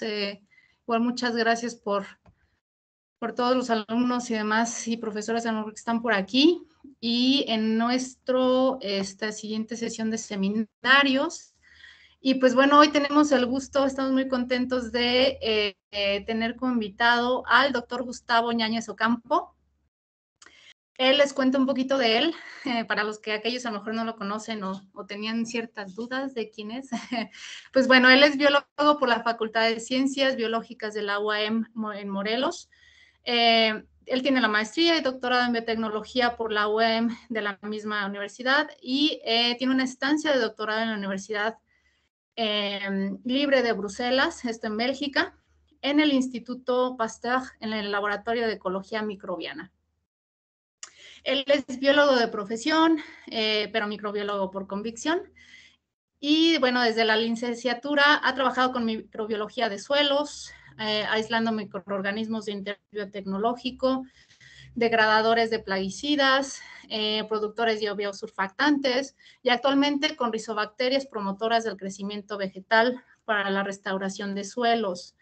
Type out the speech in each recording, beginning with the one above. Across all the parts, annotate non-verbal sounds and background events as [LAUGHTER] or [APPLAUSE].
Eh, igual muchas gracias por, por todos los alumnos y demás y profesoras que están por aquí. Y en nuestro, esta siguiente sesión de seminarios. Y pues bueno, hoy tenemos el gusto, estamos muy contentos de eh, eh, tener como invitado al doctor Gustavo Ñañez Ocampo. Él les cuenta un poquito de él, eh, para los que aquellos a lo mejor no lo conocen o, tenían ciertas dudas de quién es. [LAUGHS] pues bueno, él es biólogo por la Facultad de Ciencias Biológicas de la UAM en Morelos. Eh, él tiene la maestría y doctorado en biotecnología por la UAM de la misma universidad y eh, tiene una estancia de doctorado en la Universidad em, Libre de Bruselas, esto en Bélgica, en el Instituto Pasteur, en el Laboratorio de Ecología Microbiana. Él es biólogo de profesión, eh, pero microbiólogo por convicción. Y bueno, desde la licenciatura ha trabajado con microbiología de suelos, eh, aislando microorganismos de interés biotecnológico, degradadores de plaguicidas, eh, productores de biosurfactantes y actualmente con rizobacterias promotoras del crecimiento vegetal para la restauración de suelos.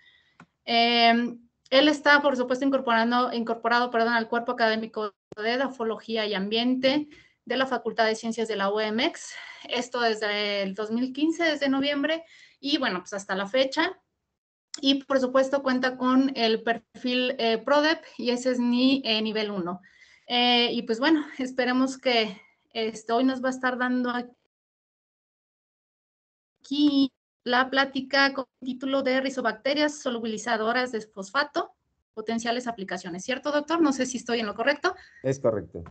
Em, él está, por supuesto, incorporado perdón, al cuerpo académico de Edafología y Ambiente de la Facultad de Ciencias de la UMX. E Esto desde el 2015, desde noviembre, y bueno, pues hasta la fecha. Y por supuesto cuenta con el perfil eh, PRODEP y ese es mi eh, nivel 1. Eh, y pues bueno, esperemos que este, hoy nos va a estar dando aquí la plática con el título de rizobacterias solubilizadoras de fosfato potenciales aplicaciones, ¿cierto, doctor? No sé si estoy en lo correcto. Es correcto.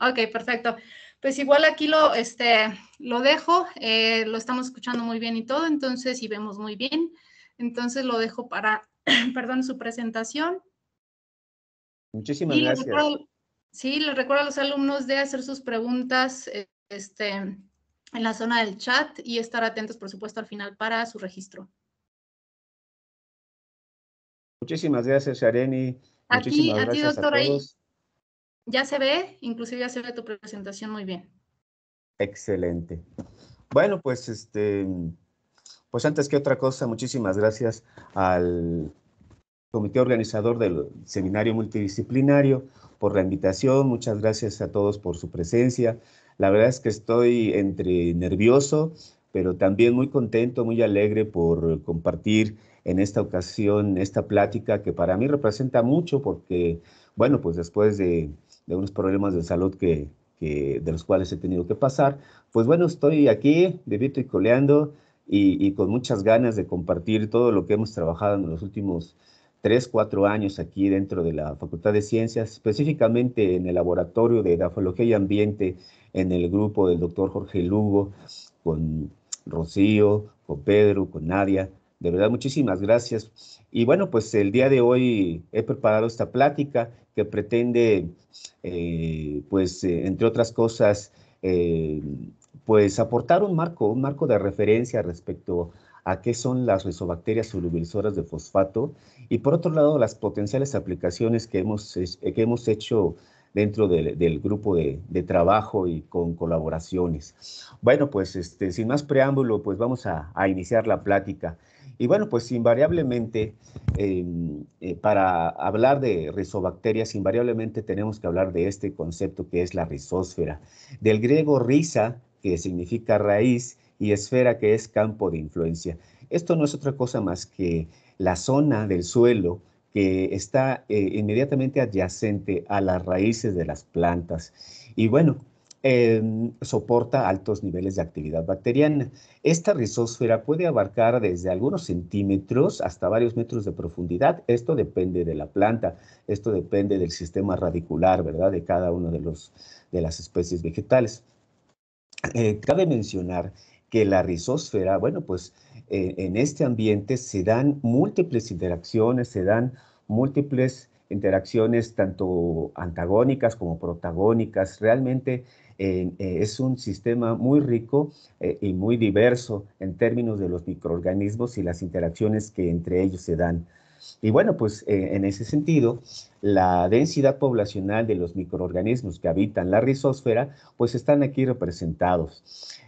Ok, perfecto. Pues igual aquí lo, este, lo dejo, eh, lo estamos escuchando muy bien y todo, entonces, y vemos muy bien. Entonces lo dejo para, [CLEARS THROAT] perdón, su presentación. Muchísimas gracias. sí, les recuerdo a los alumnos de hacer sus preguntas eh, este, en la zona del chat y estar atentos, por supuesto, al final para su registro. Muchísimas gracias, Shareni. Aquí, a ti, doctor, ya se ve, inclusive ya se ve tu presentación muy bien. Excelente. Bueno, pues este, pues antes que otra cosa, muchísimas gracias al comité organizador del seminario multidisciplinario por la invitación. Muchas gracias a todos por su presencia. La verdad es que estoy entre nervioso, pero también muy contento, muy alegre por compartir en esta ocasión, esta plática que para mí representa mucho porque, bueno, pues después de, de unos problemas de salud que, que, de los cuales he tenido que pasar, pues bueno, estoy aquí, debito y coleando y, con muchas ganas de compartir todo lo que hemos trabajado en los últimos tres, cuatro años aquí dentro de la Facultad de Ciencias, específicamente en el laboratorio de edafología y Ambiente, en el grupo del doctor Jorge Lugo, con Rocío, con Pedro, con Nadia, de verdad, muchísimas gracias. Y bueno, pues el día de hoy he preparado esta plática que pretende, eh, pues, eh, entre otras cosas, eh, pues aportar un marco, un marco de referencia respecto a qué son las resobacterias solubilizadoras de fosfato y por otro lado las potenciales aplicaciones que hemos, que hemos hecho dentro del grupo de, trabajo y con colaboraciones. Bueno, pues este, sin más preámbulo, pues vamos a, a iniciar la plática. Y bueno, pues invariablemente, em, eh, para hablar de rizobacterias, invariablemente tenemos que hablar de este concepto que es la rizósfera. Del griego risa, que significa raíz, y esfera, que es campo de influencia. Esto no es otra cosa más que la zona del suelo que está eh, inmediatamente adyacente a las raíces de las plantas. Y bueno, soporta altos niveles de actividad bacteriana. Esta rizósfera puede abarcar desde algunos centímetros hasta varios metros de profundidad. Esto depende de la planta, esto depende del sistema radicular, ¿verdad? De cada una de, las especies vegetales. Eh, cabe mencionar que la rizósfera, bueno, pues eh, en este ambiente se dan múltiples interacciones, se dan múltiples interacciones tanto antagónicas como protagónicas. Realmente eh, es un sistema muy rico eh, y muy diverso en términos de los microorganismos y las interacciones que entre ellos se dan. Y bueno, pues eh, en ese sentido, la densidad poblacional de los microorganismos que habitan la rizosfera, pues están aquí representados.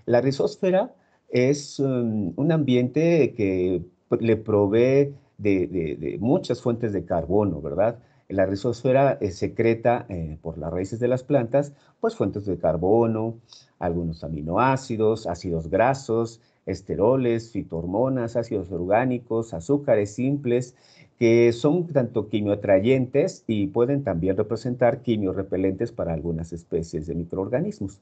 La rizosfera es um, un ambiente que le provee de muchas fuentes de carbono, ¿verdad? La rizosfera es eh, secreta eh, por las raíces de las plantas, pues fuentes de carbono, algunos aminoácidos, ácidos grasos, esteroles, fitohormonas, ácidos orgánicos, azúcares simples, que son tanto quimioatrayentes y pueden también representar quimio-repelentes para algunas especies de microorganismos.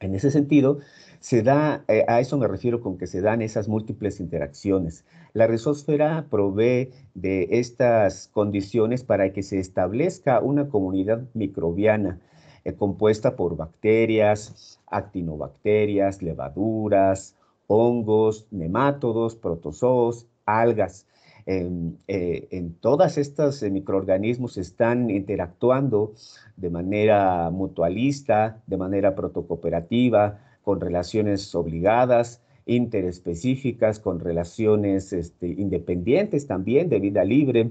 En ese sentido, se da, eh, a eso me refiero con que se dan esas múltiples interacciones. La resósfera provee de estas condiciones para que se establezca una comunidad microbiana eh, compuesta por bacterias, actinobacterias, levaduras, hongos, nemátodos, protozoos, algas, eh, en, todas estas eh, microorganismos están interactuando de manera mutualista, de manera protocooperativa, con relaciones obligadas, interespecíficas, con relaciones este, independientes también de vida libre,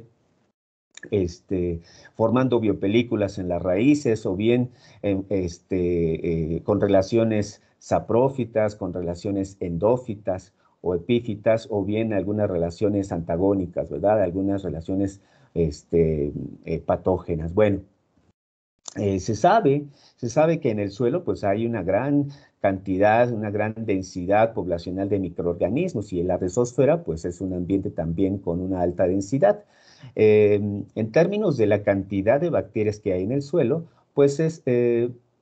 este, formando biopelículas en las raíces o bien em, este, eh, con relaciones saprófitas, con relaciones endófitas o epífitas o bien algunas relaciones antagónicas, ¿verdad? Algunas relaciones este, eh, patógenas. Bueno, eh, se sabe, se sabe que en el suelo pues hay una gran cantidad, una gran densidad poblacional de microorganismos y en la resósfera pues es un ambiente también con una alta densidad. Eh, en términos de la cantidad de bacterias que hay en el suelo, pues es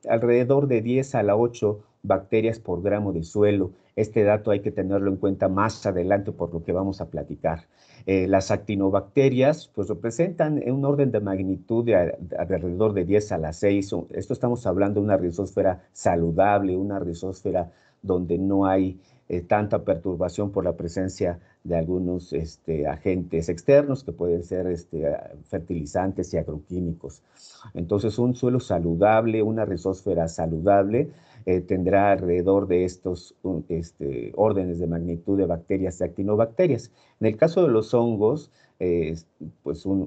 alrededor de 10 a la 8 bacterias por gramo de suelo este dato hay que tenerlo en cuenta más adelante por lo que vamos a platicar. Eh, las actinobacterias pues representan en un orden de magnitud de, alrededor de 10 a la 6. Esto estamos hablando de una rizósfera saludable, una rizósfera donde no hay eh, tanta perturbación por la presencia de algunos este, agentes externos que pueden ser este, fertilizantes y agroquímicos. Entonces, un suelo saludable, una rizósfera saludable, eh, tendrá alrededor de estos este, órdenes de magnitud de bacterias y actinobacterias. En el caso de los hongos, eh, pues un,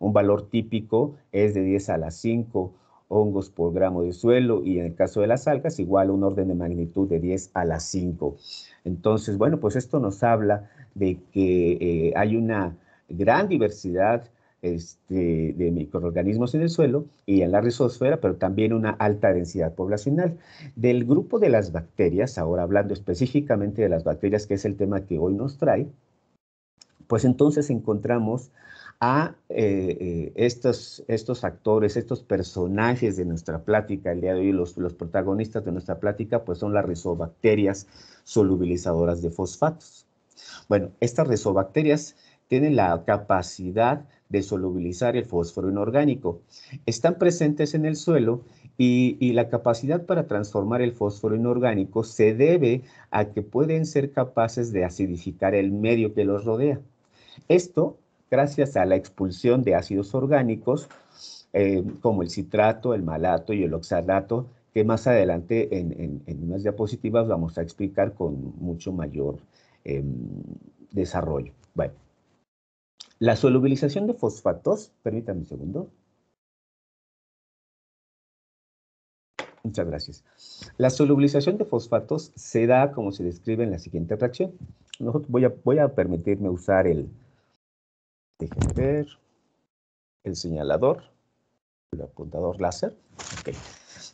valor típico es de 10 a las 5 hongos por gramo de suelo y en el caso de las algas igual un orden de magnitud de 10 a las 5. Entonces, bueno, pues esto nos habla de que eh, hay una gran diversidad este, de microorganismos en el suelo y en la rizosfera, pero también una alta densidad poblacional. Del grupo de las bacterias, ahora hablando específicamente de las bacterias, que es el tema que hoy nos trae, pues entonces encontramos a eh, eh, estos, estos actores, estos personajes de nuestra plática el día de hoy, los, los protagonistas de nuestra plática, pues son las rizobacterias solubilizadoras de fosfatos. Bueno, estas rizobacterias tienen la capacidad de solubilizar el fósforo inorgánico. Están presentes en el suelo y, la capacidad para transformar el fósforo inorgánico se debe a que pueden ser capaces de acidificar el medio que los rodea. Esto gracias a la expulsión de ácidos orgánicos eh, como el citrato, el malato y el oxalato, que más adelante en, unas diapositivas vamos a explicar con mucho mayor em, desarrollo. Bueno, la solubilización de fosfatos, permítanme un segundo. Muchas gracias. La solubilización de fosfatos se da como se describe en la siguiente reacción. voy, a, permitirme usar el, ver, el señalador, el apuntador láser. Okay.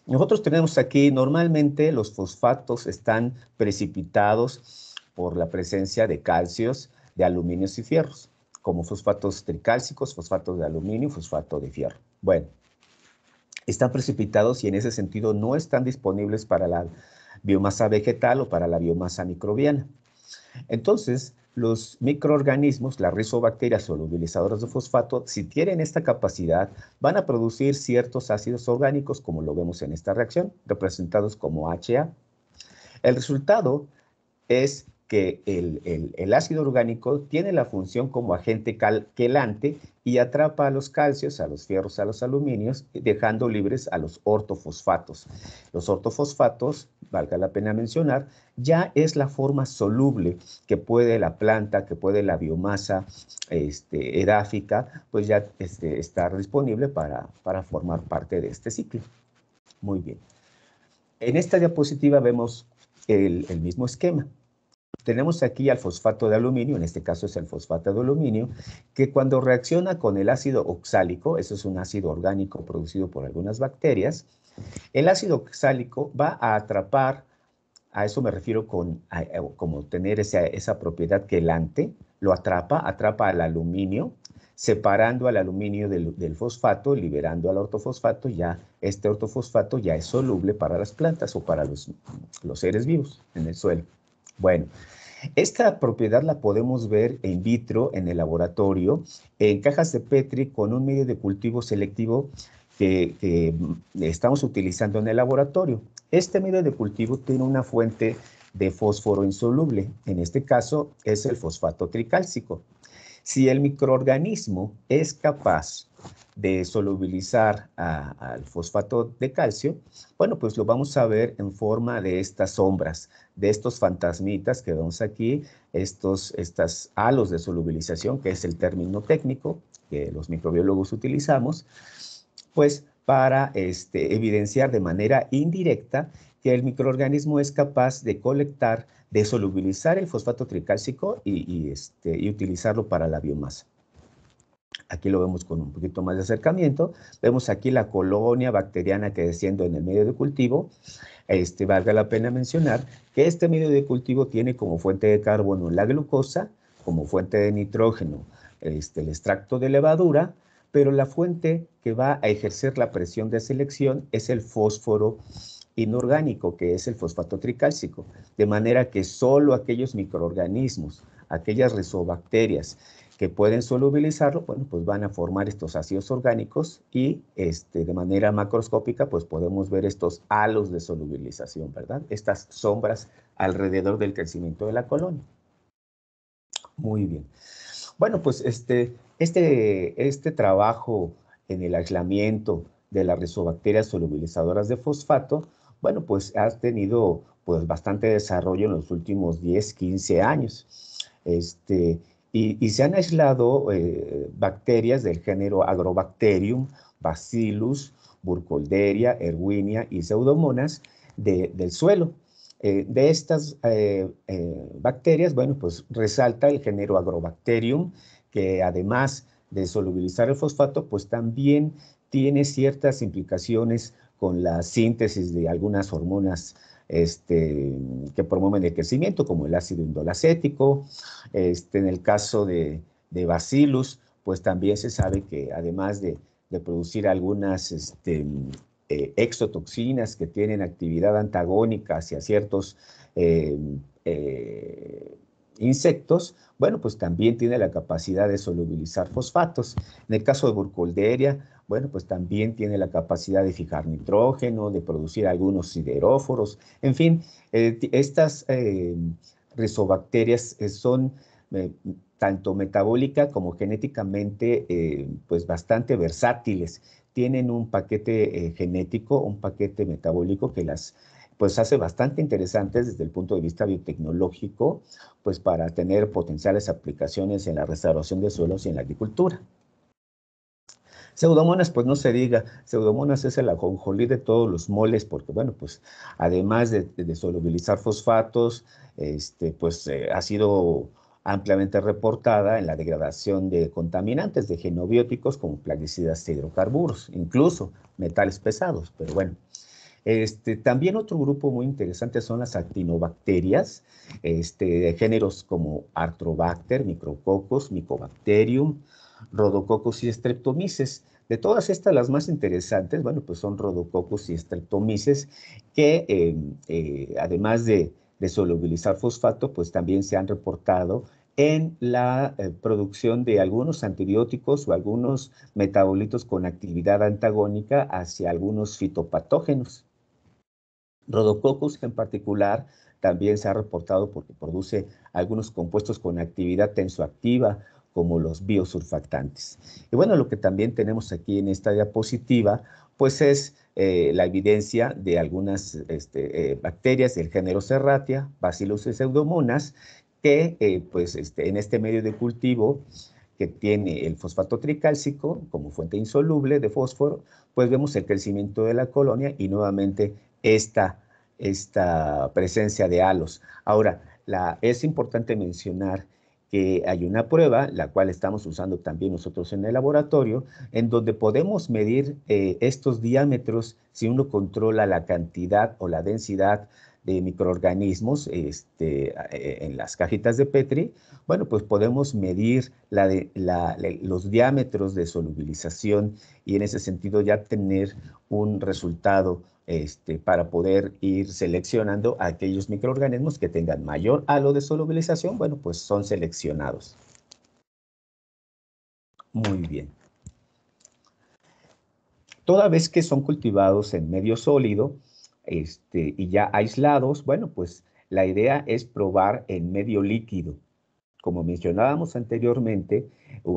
Nosotros tenemos aquí, normalmente los fosfatos están precipitados por la presencia de calcios, de aluminios y fierros como fosfatos tricálcicos, fosfatos de aluminio fosfato de fierro. Bueno, están precipitados y en ese sentido no están disponibles para la biomasa vegetal o para la biomasa microbiana. Entonces, los microorganismos, las rizobacterias solubilizadoras de fosfato, si tienen esta capacidad, van a producir ciertos ácidos orgánicos, como lo vemos en esta reacción, representados como HA. El resultado es que el, ácido orgánico tiene la función como agente calquelante y atrapa a los calcios, a los fierros, a los aluminios, dejando libres a los ortofosfatos. Los ortofosfatos, valga la pena mencionar, ya es la forma soluble que puede la planta, que puede la biomasa este, edáfica, pues ya este, estar disponible para, formar parte de este ciclo. Muy bien. En esta diapositiva vemos el mismo esquema tenemos aquí al fosfato de aluminio, en este caso es el fosfato de aluminio, que cuando reacciona con el ácido oxálico, eso es un ácido orgánico producido por algunas bacterias, el ácido oxálico va a atrapar, a eso me refiero con eh, como tener esa, que propiedad ante lo atrapa, atrapa al aluminio, separando al aluminio del, del, fosfato, liberando al ortofosfato, ya este ortofosfato ya es soluble para las plantas o para los, los seres vivos en el suelo. Bueno, esta propiedad la podemos ver in vitro en el laboratorio, en cajas de Petri con un medio de cultivo selectivo que, mm, estamos utilizando en el laboratorio. Este medio de cultivo tiene una fuente de fósforo insoluble, en este caso es el fosfato tricálcico. Si el microorganismo es capaz de solubilizar al fosfato de calcio, bueno, pues lo vamos a ver en forma de estas sombras, de estos fantasmitas que vemos aquí, estos estas halos de solubilización, que es el término técnico que los microbiólogos utilizamos, pues para este, evidenciar de manera indirecta que el microorganismo es capaz de colectar, de solubilizar el fosfato tricálcico y, este, y utilizarlo para la biomasa. Aquí lo vemos con un poquito más de acercamiento. Vemos aquí la colonia bacteriana que desciende en el medio de cultivo. Este, valga la pena mencionar que este medio de cultivo tiene como fuente de carbono la glucosa, como fuente de nitrógeno este, el extracto de levadura, pero la fuente que va a ejercer la presión de selección es el fósforo inorgánico, que es el fosfato tricálcico, de manera que solo aquellos microorganismos, aquellas rizobacterias que pueden solubilizarlo, bueno, pues van a formar estos ácidos orgánicos y este, de manera macroscópica, pues podemos ver estos halos de solubilización, ¿verdad? Estas sombras alrededor del crecimiento de la colonia. Muy bien. Bueno, pues este, este, este trabajo en el aislamiento de las resobacterias solubilizadoras de fosfato, bueno, pues ha tenido pues bastante desarrollo en los últimos 10, 15 años. Este, y, se han aislado eh, bacterias del género Agrobacterium, Bacillus, Burkholderia, Erwinia y Pseudomonas del suelo. Eh, de estas eh, bacterias, bueno, pues resalta el género Agrobacterium, que además de solubilizar el fosfato, pues también tiene ciertas implicaciones con la síntesis de algunas hormonas este, que promueven el crecimiento, como el ácido indolacético. Este, en el caso de, Bacillus, pues también se sabe que además de, producir algunas este, eh, exotoxinas que tienen actividad antagónica hacia ciertos eh, eh, insectos, bueno, pues también tiene la capacidad de solubilizar fosfatos. En el caso de Burkholderia, bueno, pues también tiene la capacidad de fijar nitrógeno, de producir algunos sideróforos, en fin, eh, estas eh, rizobacterias eh, son tanto metabólica como genéticamente pues bastante versátiles. Tienen un paquete genético, un paquete metabólico que las pues, hace bastante interesantes desde el punto de vista biotecnológico, pues para tener potenciales aplicaciones en la restauración de suelos y en la agricultura. Pseudomonas, pues no se diga, pseudomonas es el ajonjolí de todos los moles, porque bueno, pues además de, solubilizar fosfatos, este, pues eh, ha sido ampliamente reportada en la degradación de contaminantes de genobióticos como plaguicidas e hidrocarburos, incluso metales pesados, pero bueno. Este, también otro grupo muy interesante son las actinobacterias, este, de géneros como Arthrobacter, Micrococcus, Mycobacterium, Rodococcus y Streptomyces. De todas estas, las más interesantes, bueno, pues son Rodococcus y Streptomyces, que em, eh, además de, solubilizar fosfato, pues también se han reportado en la eh, producción de algunos antibióticos o algunos metabolitos con actividad antagónica hacia algunos fitopatógenos. Rodococcus en particular también se ha reportado porque produce algunos compuestos con actividad tensoactiva como los biosurfactantes. Y bueno, lo que también tenemos aquí en esta diapositiva, pues es eh, la evidencia de algunas este, eh, bacterias del género Serratia, Bacillus y Pseudomonas, que eh, pues este, en este medio de cultivo que tiene el fosfato tricálcico como fuente insoluble de fósforo, pues vemos el crecimiento de la colonia y nuevamente esta, esta presencia de halos. Ahora, la, es importante mencionar que hay una prueba, la cual estamos usando también nosotros en el laboratorio, en donde podemos medir eh, estos diámetros si uno controla la cantidad o la densidad de microorganismos este, eh, en las cajitas de Petri, bueno, pues podemos medir la de, los diámetros de solubilización y en ese sentido ya tener un resultado este, para poder ir seleccionando aquellos microorganismos que tengan mayor halo de solubilización, bueno, pues son seleccionados. Muy bien. Toda vez que son cultivados en medio sólido este, y ya aislados, bueno, pues la idea es probar en medio líquido como mencionábamos anteriormente,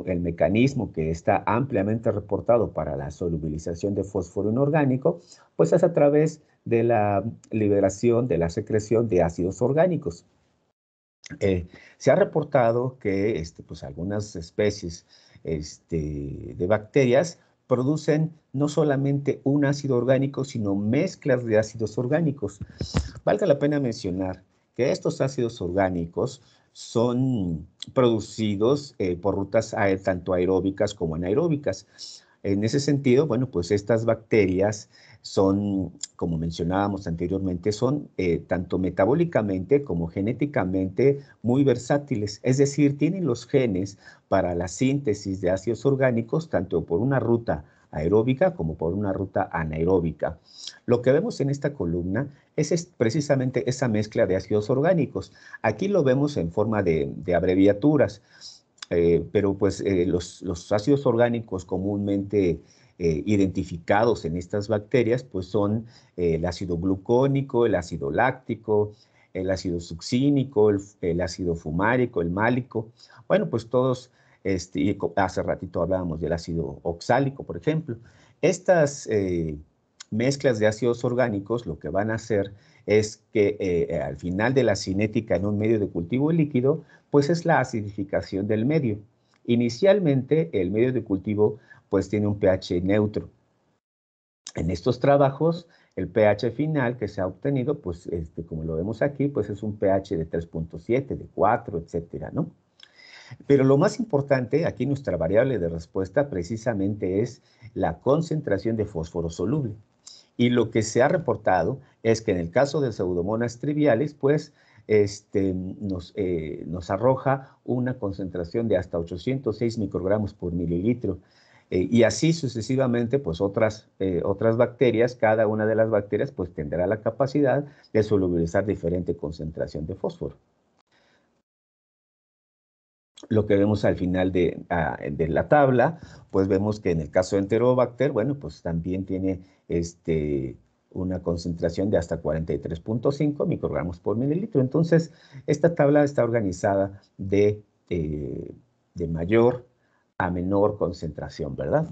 el mecanismo que está ampliamente reportado para la solubilización de fósforo inorgánico, pues es a través de la liberación, de la secreción de ácidos orgánicos. Eh, se ha reportado que este, pues, algunas especies este, de bacterias producen no solamente un ácido orgánico, sino mezclas de ácidos orgánicos. Valga la pena mencionar que estos ácidos orgánicos son producidos eh, por rutas tanto aeróbicas como anaeróbicas. En ese sentido, bueno, pues estas bacterias son, como mencionábamos anteriormente, son eh, tanto metabólicamente como genéticamente muy versátiles, es decir, tienen los genes para la síntesis de ácidos orgánicos, tanto por una ruta aeróbica como por una ruta anaeróbica. Lo que vemos en esta columna es precisamente esa mezcla de ácidos orgánicos. Aquí lo vemos en forma de, abreviaturas, eh, pero pues eh, los, ácidos orgánicos comúnmente eh, identificados en estas bacterias pues son el ácido glucónico, el ácido láctico, el ácido succínico, el, ácido fumárico, el málico. Bueno, pues todos, este, hace ratito hablábamos del ácido oxálico, por ejemplo. Estas mezclas de ácidos orgánicos lo que van a hacer es que eh, eh, al final de la cinética en un medio de cultivo líquido, pues es la acidificación del medio. Inicialmente el medio de cultivo pues tiene un pH neutro. En estos trabajos el pH final que se ha obtenido, pues este, como lo vemos aquí, pues es un pH de 3.7, de 4, etcétera, ¿no? Pero lo más importante, aquí nuestra variable de respuesta precisamente es la concentración de fósforo soluble. Y lo que se ha reportado es que en el caso de pseudomonas triviales, pues este, nos, eh, arroja una concentración de hasta 806 microgramos por mililitro. Eh, y así sucesivamente, pues otras, eh, otras bacterias, cada una de las bacterias, pues tendrá la capacidad de solubilizar diferente concentración de fósforo lo que vemos al final ah, de, la tabla, pues vemos que en el caso de Enterobacter, bueno, pues también tiene este, una concentración de hasta 43.5 microgramos por mililitro. Entonces, esta tabla está organizada de, eh, de mayor a menor concentración, ¿verdad?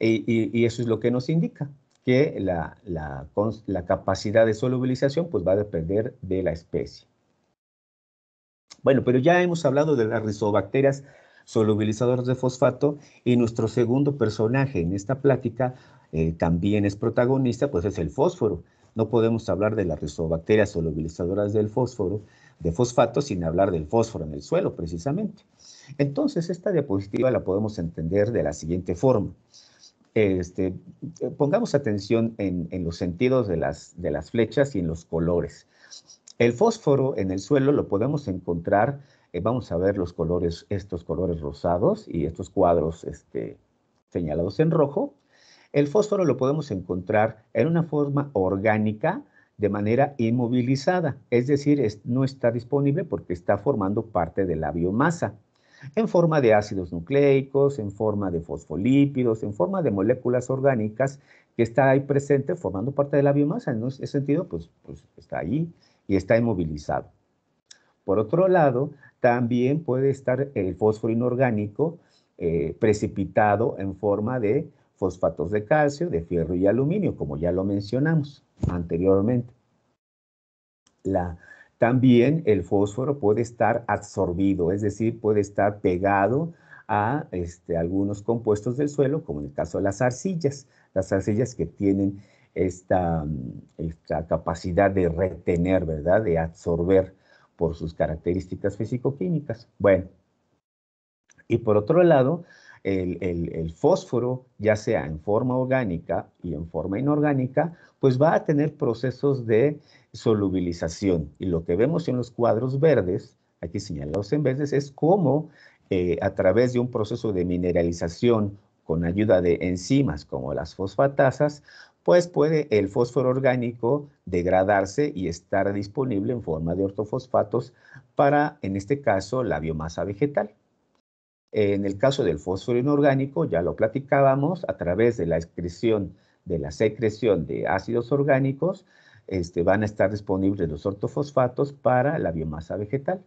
Y, eso es lo que nos indica, que la, la, la capacidad de solubilización pues va a depender de la especie. Bueno, pero ya hemos hablado de las rizobacterias solubilizadoras de fosfato y nuestro segundo personaje en esta plática eh, también es protagonista, pues es el fósforo. No podemos hablar de las rizobacterias solubilizadoras del fósforo, de fosfato, sin hablar del fósforo en el suelo, precisamente. Entonces, esta diapositiva la podemos entender de la siguiente forma. Este, eh, pongamos atención en, los sentidos de las, de las flechas y en los colores. El fósforo en el suelo lo podemos encontrar, eh, vamos a ver los colores, estos colores rosados y estos cuadros este, señalados en rojo. El fósforo lo podemos encontrar en una forma orgánica de manera inmovilizada, es decir, no está disponible porque está formando parte de la biomasa, en forma de ácidos nucleicos, en forma de fosfolípidos, en forma de moléculas orgánicas que está ahí presente formando parte de la biomasa. En ese sentido, pues, pues está ahí y está inmovilizado. Por otro lado, también puede estar el fósforo inorgánico eh, precipitado en forma de fosfatos de calcio, de fierro y aluminio, como ya lo mencionamos anteriormente. también el fósforo puede estar absorbido, es decir, puede estar pegado a este, algunos compuestos del suelo, como en el caso de las arcillas, las arcillas que tienen esta, esta capacidad de retener, ¿verdad? De absorber por sus características físico Bueno, y por otro lado, el, fósforo, ya sea en forma orgánica y en forma inorgánica, pues va a tener procesos de solubilización. Y lo que vemos en los cuadros verdes, aquí señalados en verdes, es cómo eh, a través de un proceso de mineralización con ayuda de enzimas como las fosfatasas, pues puede el fósforo orgánico degradarse y estar disponible en forma de ortofosfatos para, en este caso, la biomasa vegetal. En el caso del fósforo inorgánico, ya lo platicábamos, a través de la excreción, de la secreción de ácidos orgánicos, este, van a estar disponibles los ortofosfatos para la biomasa vegetal.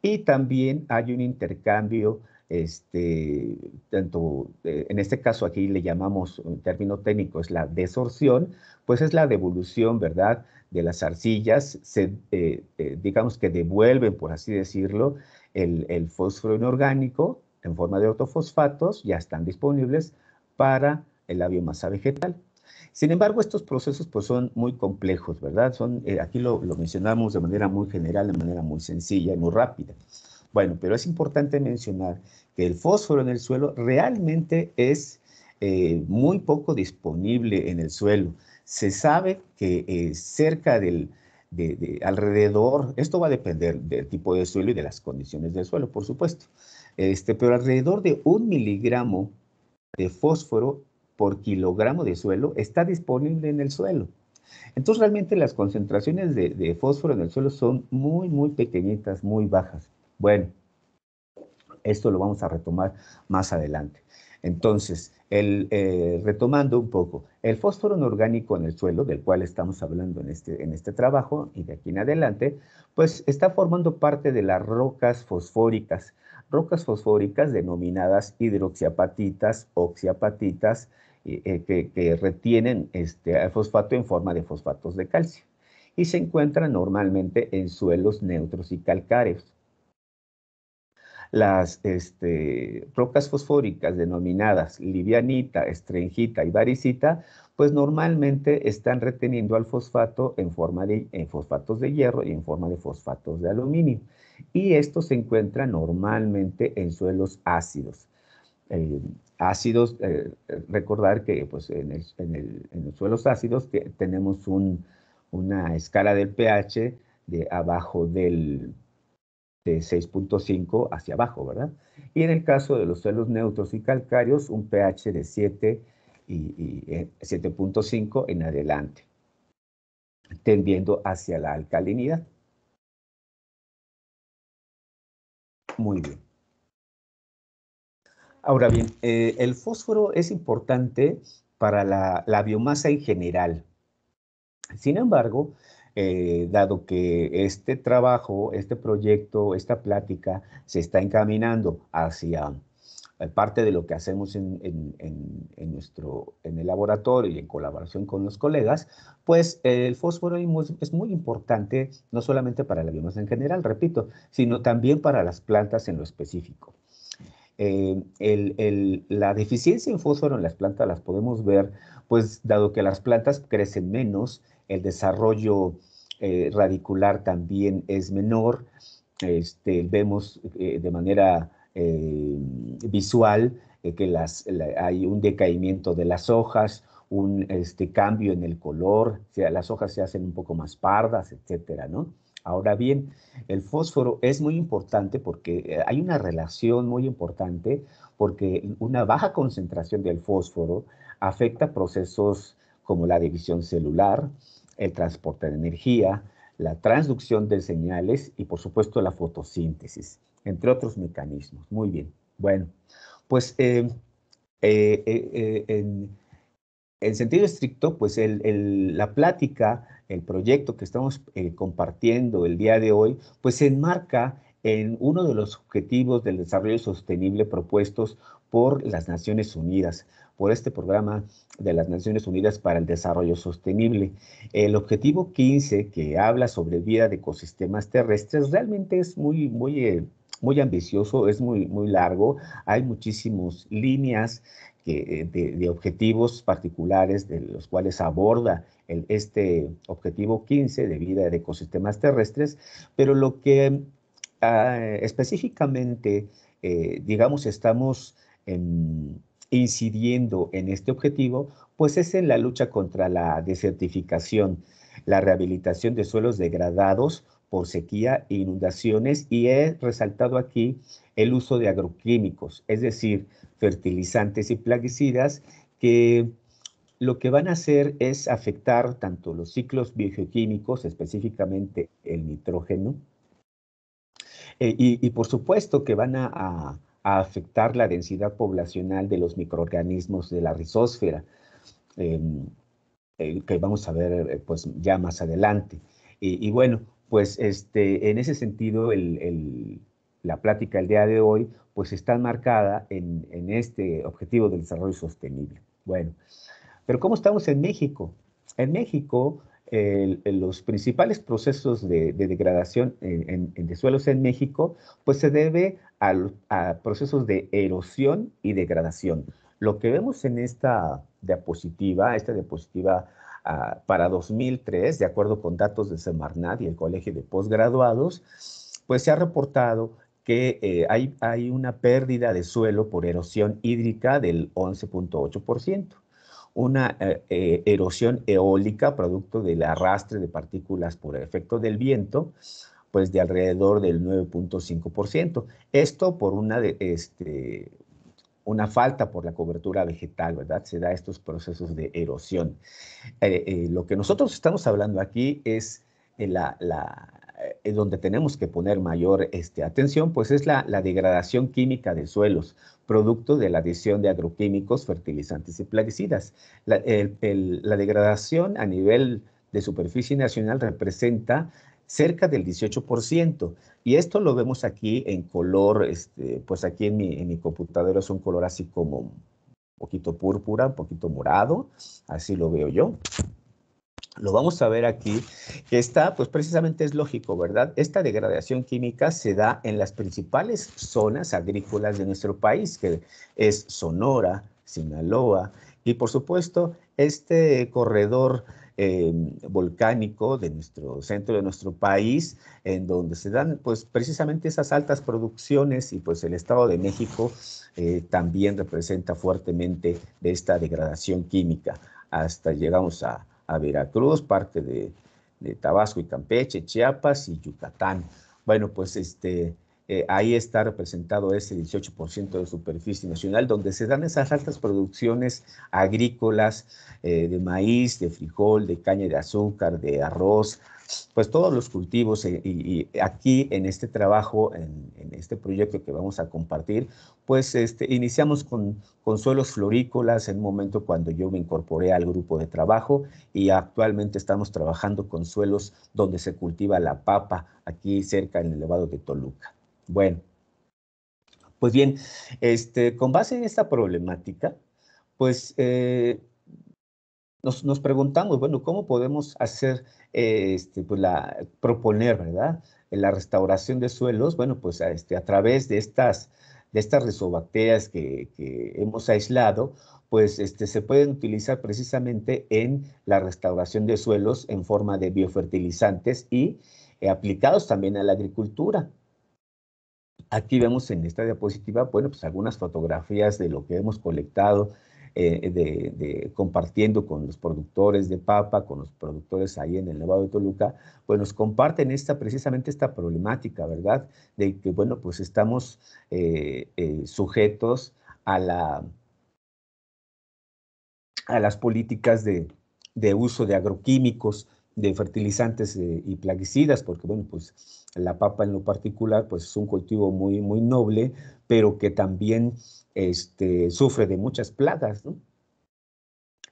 Y también hay un intercambio este, tanto, eh, en este caso aquí le llamamos, un término técnico, es la desorción, pues es la devolución, ¿verdad?, de las arcillas, eh, eh, digamos que devuelven, por así decirlo, el, fósforo inorgánico en forma de ortofosfatos, ya están disponibles para la biomasa vegetal. Sin embargo, estos procesos pues, son muy complejos, ¿verdad? Son, aquí lo mencionamos de manera muy general, de manera muy sencilla y muy rápida. Bueno, pero es importante mencionar que el fósforo en el suelo realmente es eh, muy poco disponible en el suelo. Se sabe que eh, cerca del, de, alrededor, esto va a depender del tipo de suelo y de las condiciones del suelo, por supuesto, este, pero alrededor de un miligramo de fósforo por kilogramo de suelo está disponible en el suelo. Entonces realmente las concentraciones de fósforo en el suelo son muy, muy pequeñitas, muy bajas. Bueno, esto lo vamos a retomar más adelante. Entonces, el, eh, retomando un poco, el fósforo inorgánico en el suelo, del cual estamos hablando en este, en este trabajo y de aquí en adelante, pues está formando parte de las rocas fosfóricas, rocas fosfóricas denominadas hidroxiapatitas, oxiapatitas, eh, eh, que, retienen este fosfato en forma de fosfatos de calcio y se encuentran normalmente en suelos neutros y calcáreos las este, rocas fosfóricas denominadas livianita, estrengita y varicita, pues normalmente están reteniendo al fosfato en forma de fosfatos de hierro y en forma de fosfatos de aluminio. Y esto se encuentra normalmente en suelos ácidos. Eh, ácidos, eh, recordar que pues, en, los suelos ácidos tenemos una escala del pH de abajo del de 6.5 hacia abajo, ¿verdad? Y en el caso de los suelos neutros y calcáreos, un pH de 7 y, 7.5 eh, en adelante, tendiendo hacia la alcalinidad. Muy bien. Ahora bien, eh, el fósforo es importante para la, la biomasa en general. Sin embargo, eh, dado que este trabajo, este proyecto, esta plática se está encaminando hacia eh, parte de lo que hacemos en, nuestro, en el laboratorio y en colaboración con los colegas, pues el fósforo es muy importante no solamente para la biomasa en general, repito, sino también para las plantas en lo específico. Eh, la deficiencia en fósforo en las plantas las podemos ver, pues dado que las plantas crecen menos, el desarrollo eh, radicular también es menor, este, vemos eh, de manera eh, visual que las, hay un decaimiento de las hojas, un este, cambio en el color, las hojas se hacen un poco más pardas, etc. ¿no? Ahora bien, el fósforo es muy importante porque hay una relación muy importante porque una baja concentración del fósforo afecta procesos como la división celular, el transporte de energía, la transducción de señales y por supuesto la fotosíntesis, entre otros mecanismos. Muy bien. Bueno, pues eh, eh, eh, en, sentido estricto, pues la plática, el proyecto que estamos compartiendo el día de hoy, pues se enmarca en uno de los objetivos del desarrollo sostenible propuestos por las Naciones Unidas, por este programa de las Naciones Unidas para el Desarrollo Sostenible. El objetivo 15, que habla sobre vida de ecosistemas terrestres, realmente es muy, muy... Eh, muy ambicioso, es muy, muy largo, hay muchísimas líneas eh, de, objetivos particulares de los cuales aborda este objetivo 15 de vida de ecosistemas terrestres, pero lo que ah, específicamente, eh, digamos, estamos en, incidiendo en este objetivo, pues es en la lucha contra la desertificación, la rehabilitación de suelos degradados por sequía e inundaciones y he resaltado aquí el uso de agroquímicos, es decir, fertilizantes y plaguicidas que lo que van a hacer es afectar tanto los ciclos biogeoquímicos, específicamente el nitrógeno, eh, y, por supuesto que van a a afectar la densidad poblacional de los microorganismos de la rizósfera em, eh, que vamos a ver eh, pues, ya más adelante. Y, bueno, pues este, en ese sentido, la plática el día de hoy pues está marcada en, en este objetivo del desarrollo sostenible. Bueno, pero ¿cómo estamos en México? En México, los principales procesos de, degradación de suelos en México, pues se debe a, procesos de erosión y degradación. Lo que vemos en esta diapositiva, esta diapositiva ah, para 2003, de acuerdo con datos de Semarnat y el Colegio de Postgraduados, pues se ha reportado que eh, hay, hay una pérdida de suelo por erosión hídrica del 11.8% una eh, eh, erosión eólica producto del arrastre de partículas por efecto del viento, pues de alrededor del 9.5%. Esto por una, este, una falta por la cobertura vegetal, ¿verdad? Se da estos procesos de erosión. Eh, lo que nosotros estamos hablando aquí es la, eh, donde tenemos que poner mayor este, atención, pues es la, degradación química de suelos, producto de la adición de agroquímicos, fertilizantes y plaguicidas. La, degradación a nivel de superficie nacional representa cerca del 18%. Y esto lo vemos aquí en color, este, pues aquí en mi, en mi computadora es un color así como un poquito púrpura, un poquito morado, así lo veo yo lo vamos a ver aquí, que está, pues precisamente es lógico, ¿verdad? Esta degradación química se da en las principales zonas agrícolas de nuestro país, que es Sonora, Sinaloa, y por supuesto, este corredor em, volcánico de nuestro centro de nuestro país, en donde se dan pues precisamente esas altas producciones y pues el Estado de México eh, también representa fuertemente de esta degradación química. Hasta llegamos a, a Veracruz, parte de, Tabasco y Campeche, Chiapas y Yucatán. Bueno, pues este, eh, ahí está representado ese 18% de superficie nacional, donde se dan esas altas producciones agrícolas eh, de maíz, de frijol, de caña de azúcar, de arroz, pues todos los cultivos eh, y, aquí en este trabajo, en, este proyecto que vamos a compartir, pues este, iniciamos con, suelos florícolas en un momento cuando yo me incorporé al grupo de trabajo y actualmente estamos trabajando con suelos donde se cultiva la papa aquí cerca en el elevado de Toluca. Bueno, pues bien, este, con base en esta problemática, pues eh, nos, preguntamos, bueno, ¿cómo podemos hacer, eh, este, pues, proponer, ¿verdad? La restauración de suelos, bueno, pues a, este, través de estas, de estas rizobacterias que, hemos aislado, pues este, se pueden utilizar precisamente en la restauración de suelos en forma de biofertilizantes y eh, aplicados también a la agricultura. Aquí vemos en esta diapositiva, bueno, pues algunas fotografías de lo que hemos colectado eh, de, compartiendo con los productores de papa, con los productores ahí en el Nevado de Toluca, pues nos comparten esta, precisamente esta problemática, ¿verdad? De que, bueno, pues estamos eh, eh, sujetos a, la, a las políticas de, de uso de agroquímicos, de fertilizantes eh, y plaguicidas, porque bueno, pues la papa en lo particular, pues es un cultivo muy, muy noble, pero que también este, sufre de muchas plagas,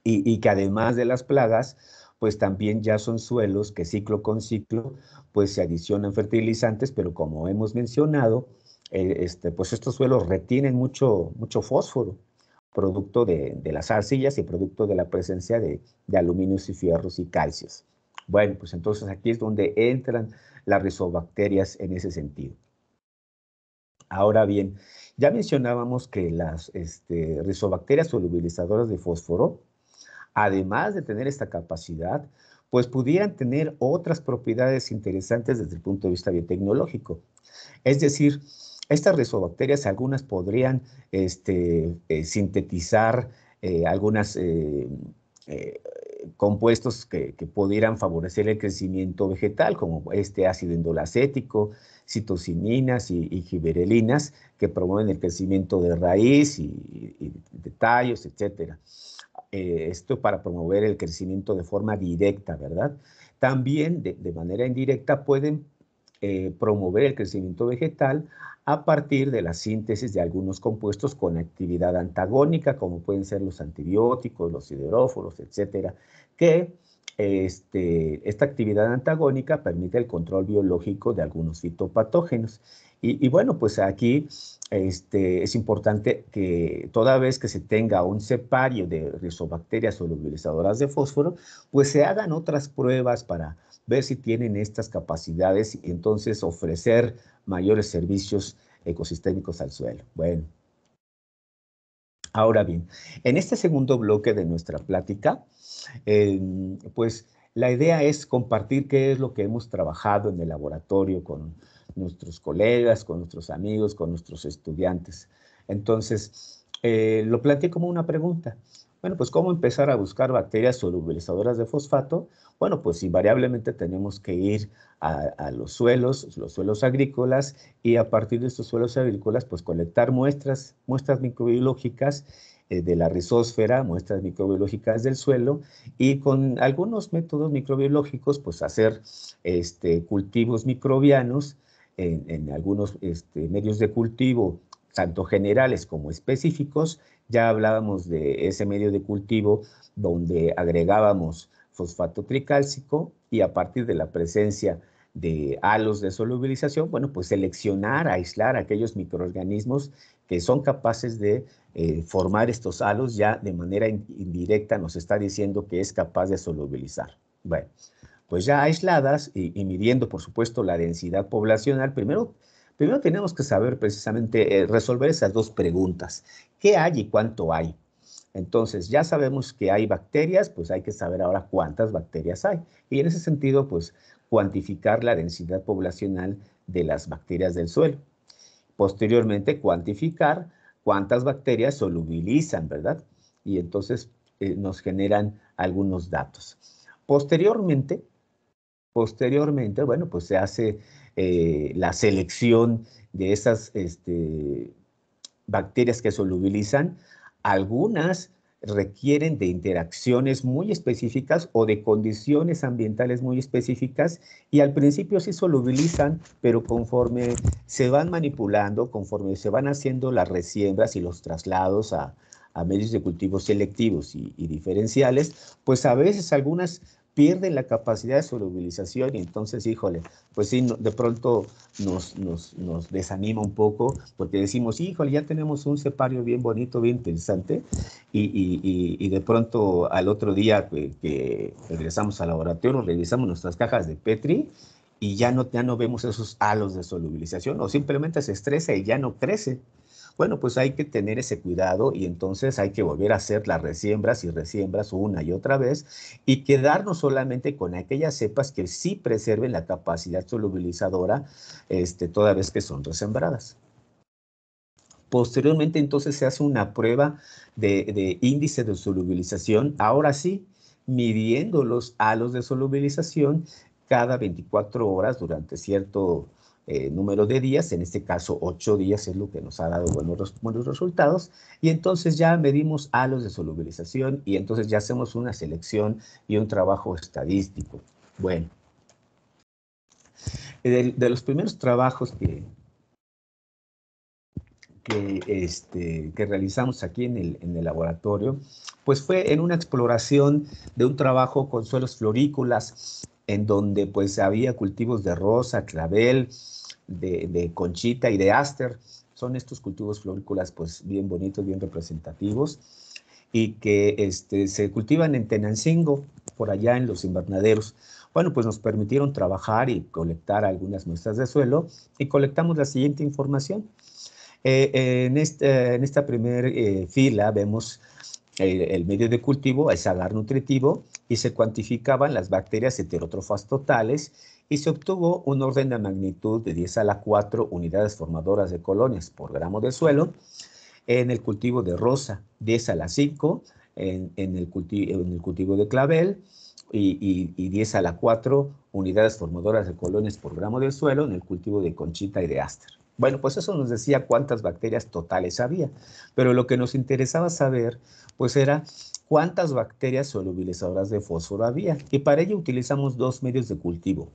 Y, que además de las plagas, pues también ya son suelos que ciclo con ciclo, pues se adicionan fertilizantes, pero como hemos mencionado, eh, este, pues estos suelos retienen mucho, mucho fósforo, producto de, las arcillas y producto de la presencia de, de aluminios y fierros y calcios. Bueno, pues entonces aquí es donde entran las rizobacterias en ese sentido. Ahora bien, ya mencionábamos que las este, rizobacterias solubilizadoras de fósforo, además de tener esta capacidad, pues pudieran tener otras propiedades interesantes desde el punto de vista biotecnológico. Es decir, estas rizobacterias, algunas podrían este, eh, sintetizar eh, algunas eh, compuestos que, pudieran favorecer el crecimiento vegetal, como este ácido endolacético, citocininas y, giberelinas, que promueven el crecimiento de raíz y, de tallos, etc. Eh, esto para promover el crecimiento de forma directa, ¿verdad? También de, de manera indirecta pueden eh, promover el crecimiento vegetal a partir de la síntesis de algunos compuestos con actividad antagónica, como pueden ser los antibióticos, los sideróforos, etcétera, que este, esta actividad antagónica permite el control biológico de algunos fitopatógenos. Y, bueno, pues aquí este, es importante que toda vez que se tenga un separio de rizobacterias solubilizadoras de fósforo, pues se hagan otras pruebas para ver si tienen estas capacidades y entonces ofrecer mayores servicios ecosistémicos al suelo. Bueno. Ahora bien, en este segundo bloque de nuestra plática, em, pues la idea es compartir qué es lo que hemos trabajado en el laboratorio con nuestros colegas, con nuestros amigos, con nuestros estudiantes. Entonces, eh, lo planteé como una pregunta. Bueno, pues cómo empezar a buscar bacterias solubilizadoras de fosfato bueno, pues invariablemente tenemos que ir a, los suelos, los suelos agrícolas, y a partir de estos suelos agrícolas, pues colectar muestras, muestras microbiológicas eh, de la rizósfera, muestras microbiológicas del suelo, y con algunos métodos microbiológicos, pues hacer este, cultivos microbianos en, algunos este, medios de cultivo, tanto generales como específicos, ya hablábamos de ese medio de cultivo donde agregábamos fosfato tricálcico y a partir de la presencia de halos de solubilización, bueno, pues seleccionar, aislar aquellos microorganismos que son capaces de eh, formar estos halos ya de manera indirecta nos está diciendo que es capaz de solubilizar. Bueno, pues ya aisladas y, midiendo, por supuesto, la densidad poblacional, primero, primero tenemos que saber precisamente eh, resolver esas dos preguntas. ¿Qué hay y cuánto hay? Entonces, ya sabemos que hay bacterias, pues hay que saber ahora cuántas bacterias hay. Y en ese sentido, pues cuantificar la densidad poblacional de las bacterias del suelo. Posteriormente, cuantificar cuántas bacterias solubilizan, ¿verdad? Y entonces eh, nos generan algunos datos. Posteriormente, posteriormente, bueno, pues se hace eh, la selección de esas este, bacterias que solubilizan algunas requieren de interacciones muy específicas o de condiciones ambientales muy específicas y al principio sí solubilizan, pero conforme se van manipulando, conforme se van haciendo las resiembras y los traslados a, medios de cultivos selectivos y, diferenciales, pues a veces algunas pierden la capacidad de solubilización y entonces, híjole, pues sí, de pronto nos, desanima un poco porque decimos, híjole, ya tenemos un separio bien bonito, bien interesante y, de pronto al otro día que, regresamos al laboratorio, revisamos nuestras cajas de Petri y ya no, ya no vemos esos halos de solubilización o simplemente se estresa y ya no crece. Bueno, pues hay que tener ese cuidado y entonces hay que volver a hacer las resiembras y resiembras una y otra vez y quedarnos solamente con aquellas cepas que sí preserven la capacidad solubilizadora este, toda vez que son resembradas. Posteriormente, entonces, se hace una prueba de, de, índice de solubilización, ahora sí, midiendo los halos de solubilización cada 24 horas durante cierto eh, número de días, en este caso ocho días es lo que nos ha dado buenos, buenos resultados, y entonces ya medimos a los de solubilización y entonces ya hacemos una selección y un trabajo estadístico. Bueno, de, los primeros trabajos que, que, este, que realizamos aquí en el, en el, laboratorio, pues fue en una exploración de un trabajo con suelos florícolas en donde pues había cultivos de rosa, clavel, de, conchita y de aster Son estos cultivos florícolas pues bien bonitos, bien representativos y que este, se cultivan en Tenancingo, por allá en los invernaderos. Bueno, pues nos permitieron trabajar y colectar algunas muestras de suelo y colectamos la siguiente información. Eh, en, eh, en, esta primera eh, fila vemos el, medio de cultivo, el salar nutritivo, y se cuantificaban las bacterias heterotrofas totales y se obtuvo un orden de magnitud de 10 a la 4 unidades formadoras de colonias por gramo de suelo en el cultivo de rosa, 10 a la 5 en, el, en el, cultivo de clavel y, 10 a la 4 unidades formadoras de colonias por gramo de suelo en el cultivo de conchita y de aster. Bueno, pues eso nos decía cuántas bacterias totales había, pero lo que nos interesaba saber, pues era cuántas bacterias solubilizadoras de fósforo había. Y para ello utilizamos dos medios de cultivo.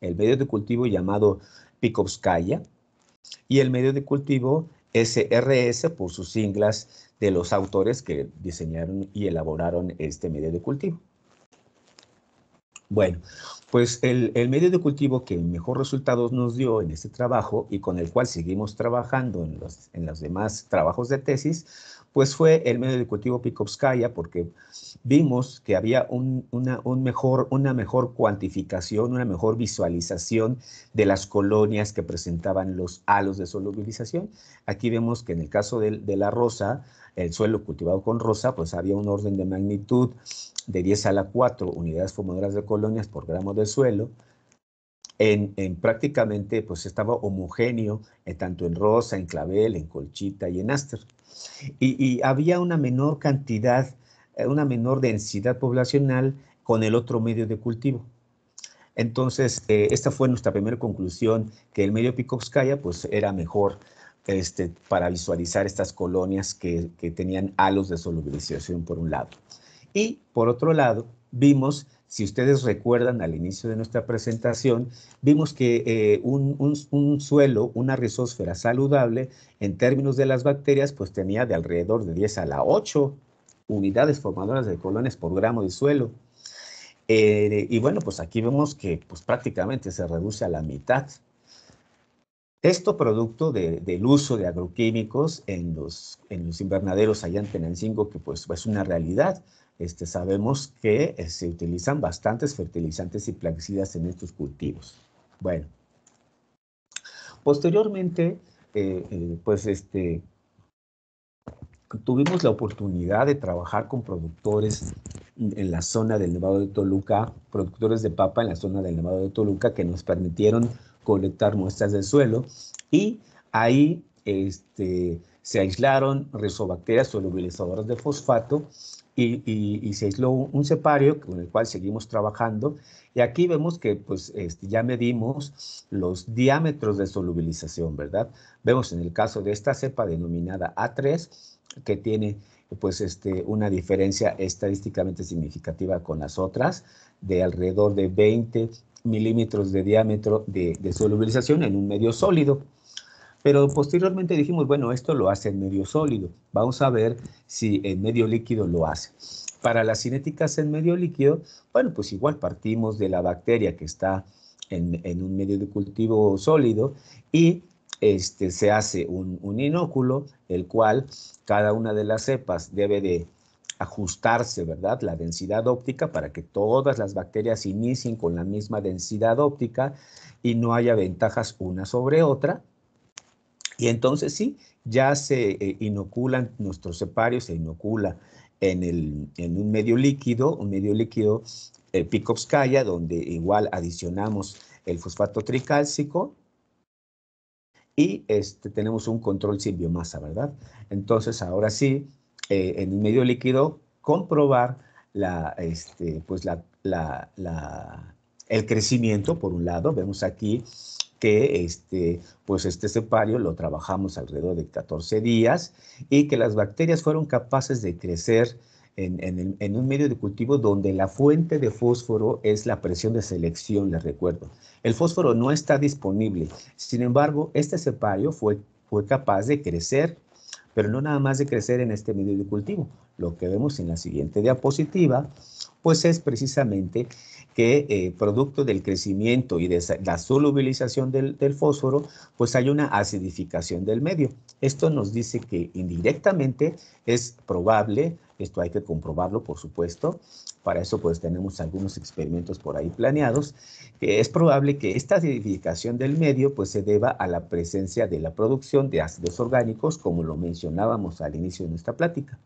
El medio de cultivo llamado Pikovskaya y el medio de cultivo SRS por sus siglas de los autores que diseñaron y elaboraron este medio de cultivo. Bueno, pues el, medio de cultivo que mejor resultados nos dio en este trabajo y con el cual seguimos trabajando en los, demás trabajos de tesis, pues fue el medio de cultivo Pikovskaya porque vimos que había un, una, mejor, una mejor cuantificación, una mejor visualización de las colonias que presentaban los halos de solubilización. Aquí vemos que en el caso de, de la rosa, el suelo cultivado con rosa, pues había un orden de magnitud de 10 a la 4 unidades formadoras de colonias por gramo de suelo. En, prácticamente pues estaba homogéneo eh, tanto en rosa, en clavel, en colchita y en Aster Y, había una menor cantidad, eh, una menor densidad poblacional con el otro medio de cultivo. Entonces, eh, esta fue nuestra primera conclusión, que el medio pikovskaya pues era mejor este, para visualizar estas colonias que, que tenían halos de solubilización por un lado. Y por otro lado, vimos, si ustedes recuerdan al inicio de nuestra presentación, vimos que eh, un, suelo, una rizosfera saludable, en términos de las bacterias, pues tenía de alrededor de 10 a la 8 unidades formadoras de colones por gramo de suelo. Eh, y bueno, pues aquí vemos que pues, prácticamente se reduce a la mitad esto producto del uso de agroquímicos en los, en los invernaderos allá en Tenancingo, que pues, pues es una realidad. Este, sabemos que eh, se utilizan bastantes fertilizantes y plaguicidas en estos cultivos. Bueno, posteriormente, eh, eh, pues este, tuvimos la oportunidad de trabajar con productores en la zona del Nevado de Toluca, productores de papa en la zona del Nevado de Toluca, que nos permitieron colectar muestras del suelo y ahí este, se aislaron resobacterias solubilizadoras de fosfato y, se aisló un cepario con el cual seguimos trabajando. Y aquí vemos que pues, este, ya medimos los diámetros de solubilización, ¿verdad? Vemos en el caso de esta cepa denominada A3, que tiene pues, este, una diferencia estadísticamente significativa con las otras, de alrededor de 20 milímetros de diámetro de, solubilización en un medio sólido. Pero posteriormente dijimos, bueno, esto lo hace en medio sólido. Vamos a ver si en medio líquido lo hace. Para las cinéticas en medio líquido, bueno, pues igual partimos de la bacteria que está en, un medio de cultivo sólido y este, se hace un, un, inóculo, el cual cada una de las cepas debe de ajustarse, ¿verdad? La densidad óptica para que todas las bacterias inicien con la misma densidad óptica y no haya ventajas una sobre otra. Y entonces sí, ya se eh, inoculan, nuestros separios se inocula en, en un medio líquido, un medio líquido eh, Picobskaya, donde igual adicionamos el fosfato tricálcico y este, tenemos un control sin biomasa, ¿verdad? Entonces ahora sí, eh, en un medio líquido comprobar la, este, pues la, el crecimiento, por un lado, vemos aquí que este, pues este cepario lo trabajamos alrededor de 14 días y que las bacterias fueron capaces de crecer en, en, en, un medio de cultivo donde la fuente de fósforo es la presión de selección, les recuerdo. El fósforo no está disponible, sin embargo, este cepario fue, fue capaz de crecer pero no nada más de crecer en este medio de cultivo. Lo que vemos en la siguiente diapositiva, pues es precisamente que eh, producto del crecimiento y de la solubilización del, fósforo, pues hay una acidificación del medio. Esto nos dice que indirectamente es probable, esto hay que comprobarlo por supuesto, para eso pues tenemos algunos experimentos por ahí planeados. que es probable que esta acidificación del medio pues se deba a la presencia de la producción de ácidos orgánicos, como lo mencionábamos al inicio de nuestra plática.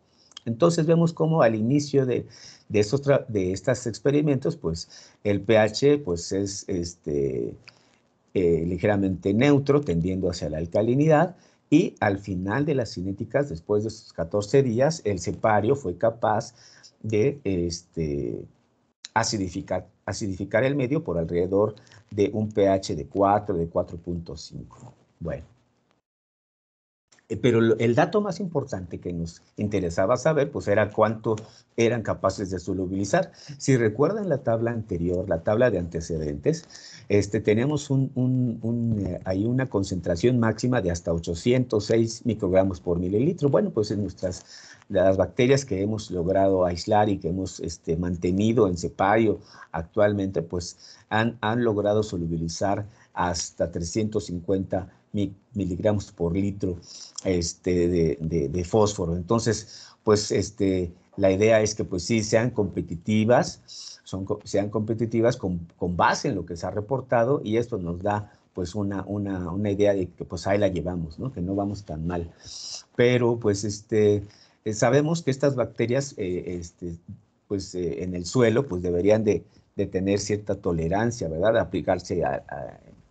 Entonces vemos cómo al inicio de, de, estos, de experimentos, pues el pH pues, es este, eh, ligeramente neutro, tendiendo hacia la alcalinidad, y al final de las cinéticas, después de esos 14 días, el separio fue capaz de este, acidificar, acidificar el medio por alrededor de un pH de 4, de 4.5. Bueno. Eh, pero el dato más importante que nos interesaba saber, pues era cuánto eran capaces de solubilizar. Si recuerdan la tabla anterior, la tabla de antecedentes, este, tenemos un, hay eh, una concentración máxima de hasta 806 microgramos por mililitro. Bueno, pues en nuestras las bacterias que hemos logrado aislar y que hemos este, mantenido en separio actualmente, pues han, han logrado solubilizar hasta 350 miligramos por litro este, de, fósforo. Entonces, pues este, la idea es que pues sí sean competitivas, son, sean competitivas con, base en lo que se ha reportado y esto nos da pues una, una, una idea de que pues ahí la llevamos, ¿no? que no vamos tan mal. Pero pues este, eh, sabemos que estas bacterias, eh, este, pues eh, en el suelo, pues deberían de, tener cierta tolerancia, ¿verdad? Aplicarse a,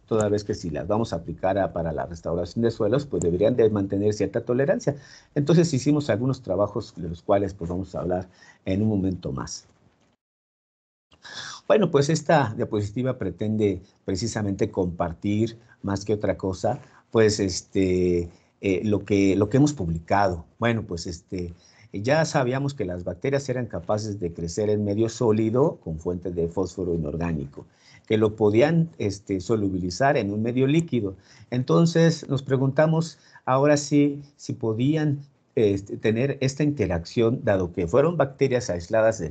toda vez que si las vamos a aplicar para la restauración de suelos, pues deberían de mantener cierta tolerancia. Entonces hicimos algunos trabajos de los cuales pues vamos a hablar en un momento más. Bueno, pues esta diapositiva pretende precisamente compartir más que otra cosa, pues este, eh, lo, que, hemos publicado. Bueno, pues este, ya sabíamos que las bacterias eran capaces de crecer en medio sólido con fuentes de fósforo inorgánico, que lo podían este, solubilizar en un medio líquido. Entonces nos preguntamos ahora si podían este, tener esta interacción, dado que fueron bacterias aisladas de,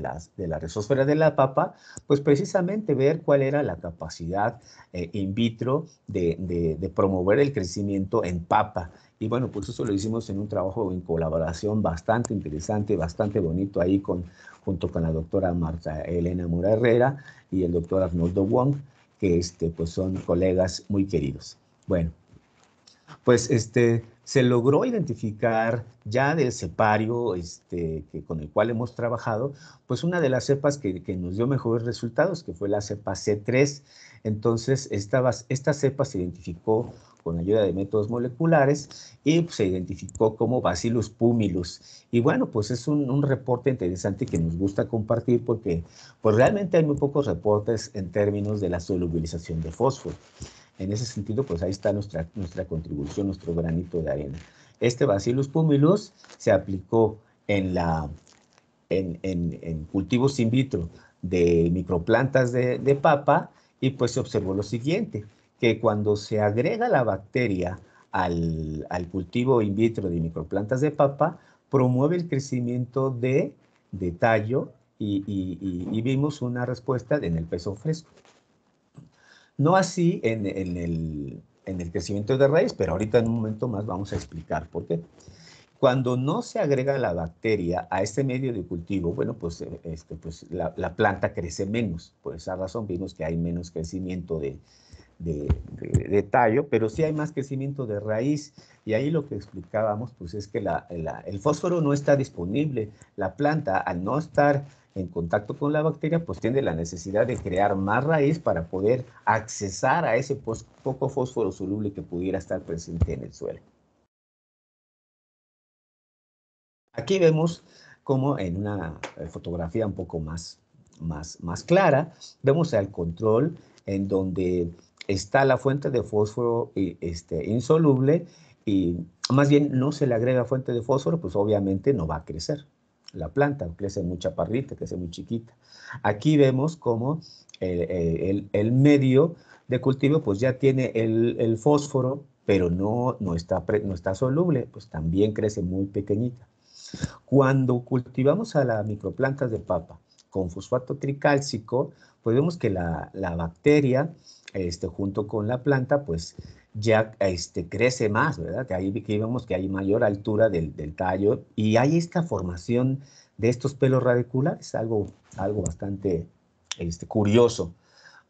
la resósfera de la papa, pues precisamente ver cuál era la capacidad eh, in vitro de promover el crecimiento en papa. Y bueno, pues eso lo hicimos en un trabajo en colaboración bastante interesante, bastante bonito ahí con, junto con la doctora Marta Elena Mora Herrera y el doctor Arnoldo Wong, que este, pues son colegas muy queridos. Bueno, pues este, se logró identificar ya del cepario este, que, con el cual hemos trabajado, pues una de las cepas que, nos dio mejores resultados, que fue la cepa C3. Entonces, esta cepa se identificó con ayuda de métodos moleculares y pues, se identificó como Bacillus pumilus. Y bueno, pues es un, reporte interesante que nos gusta compartir porque pues realmente hay muy pocos reportes en términos de la solubilización de fósforo. En ese sentido, pues ahí está nuestra, nuestra contribución, nuestro granito de arena. Este Bacillus pumilus se aplicó en, la, cultivos in vitro de microplantas de, de papa y pues se observó lo siguiente que cuando se agrega la bacteria al, al cultivo in vitro de microplantas de papa, promueve el crecimiento de, de tallo y, y, vimos una respuesta en el peso fresco. No así en, en, el, en el crecimiento de raíz, pero ahorita en un momento más vamos a explicar por qué. Cuando no se agrega la bacteria a este medio de cultivo, bueno, pues, eh, este, pues la, la, planta crece menos. Por esa razón vimos que hay menos crecimiento de, de, tallo, pero sí hay más crecimiento de raíz. Y ahí lo que explicábamos, pues es que el fósforo no está disponible. La planta, al no estar en contacto con la bacteria, pues tiene la necesidad de crear más raíz para poder accesar a ese poco fósforo soluble que pudiera estar presente en el suelo. Aquí vemos como en una eh, fotografía un poco más, más, más clara, vemos el control en donde está la fuente de fósforo este, insoluble y más bien no se le agrega fuente de fósforo, pues obviamente no va a crecer la planta, crece muy chaparrita, crece muy chiquita. Aquí vemos cómo eh, eh, el, medio de cultivo pues ya tiene el, fósforo, pero no, no, está no está soluble, pues también crece muy pequeñita. Cuando cultivamos a las microplantas de papa con fosfato tricálcico, pues vemos que la, la bacteria este, junto con la planta, pues ya este, crece más, ¿verdad? Ahí vemos que hay mayor altura del, tallo y hay esta formación de estos pelos radiculares, algo, algo bastante este, curioso.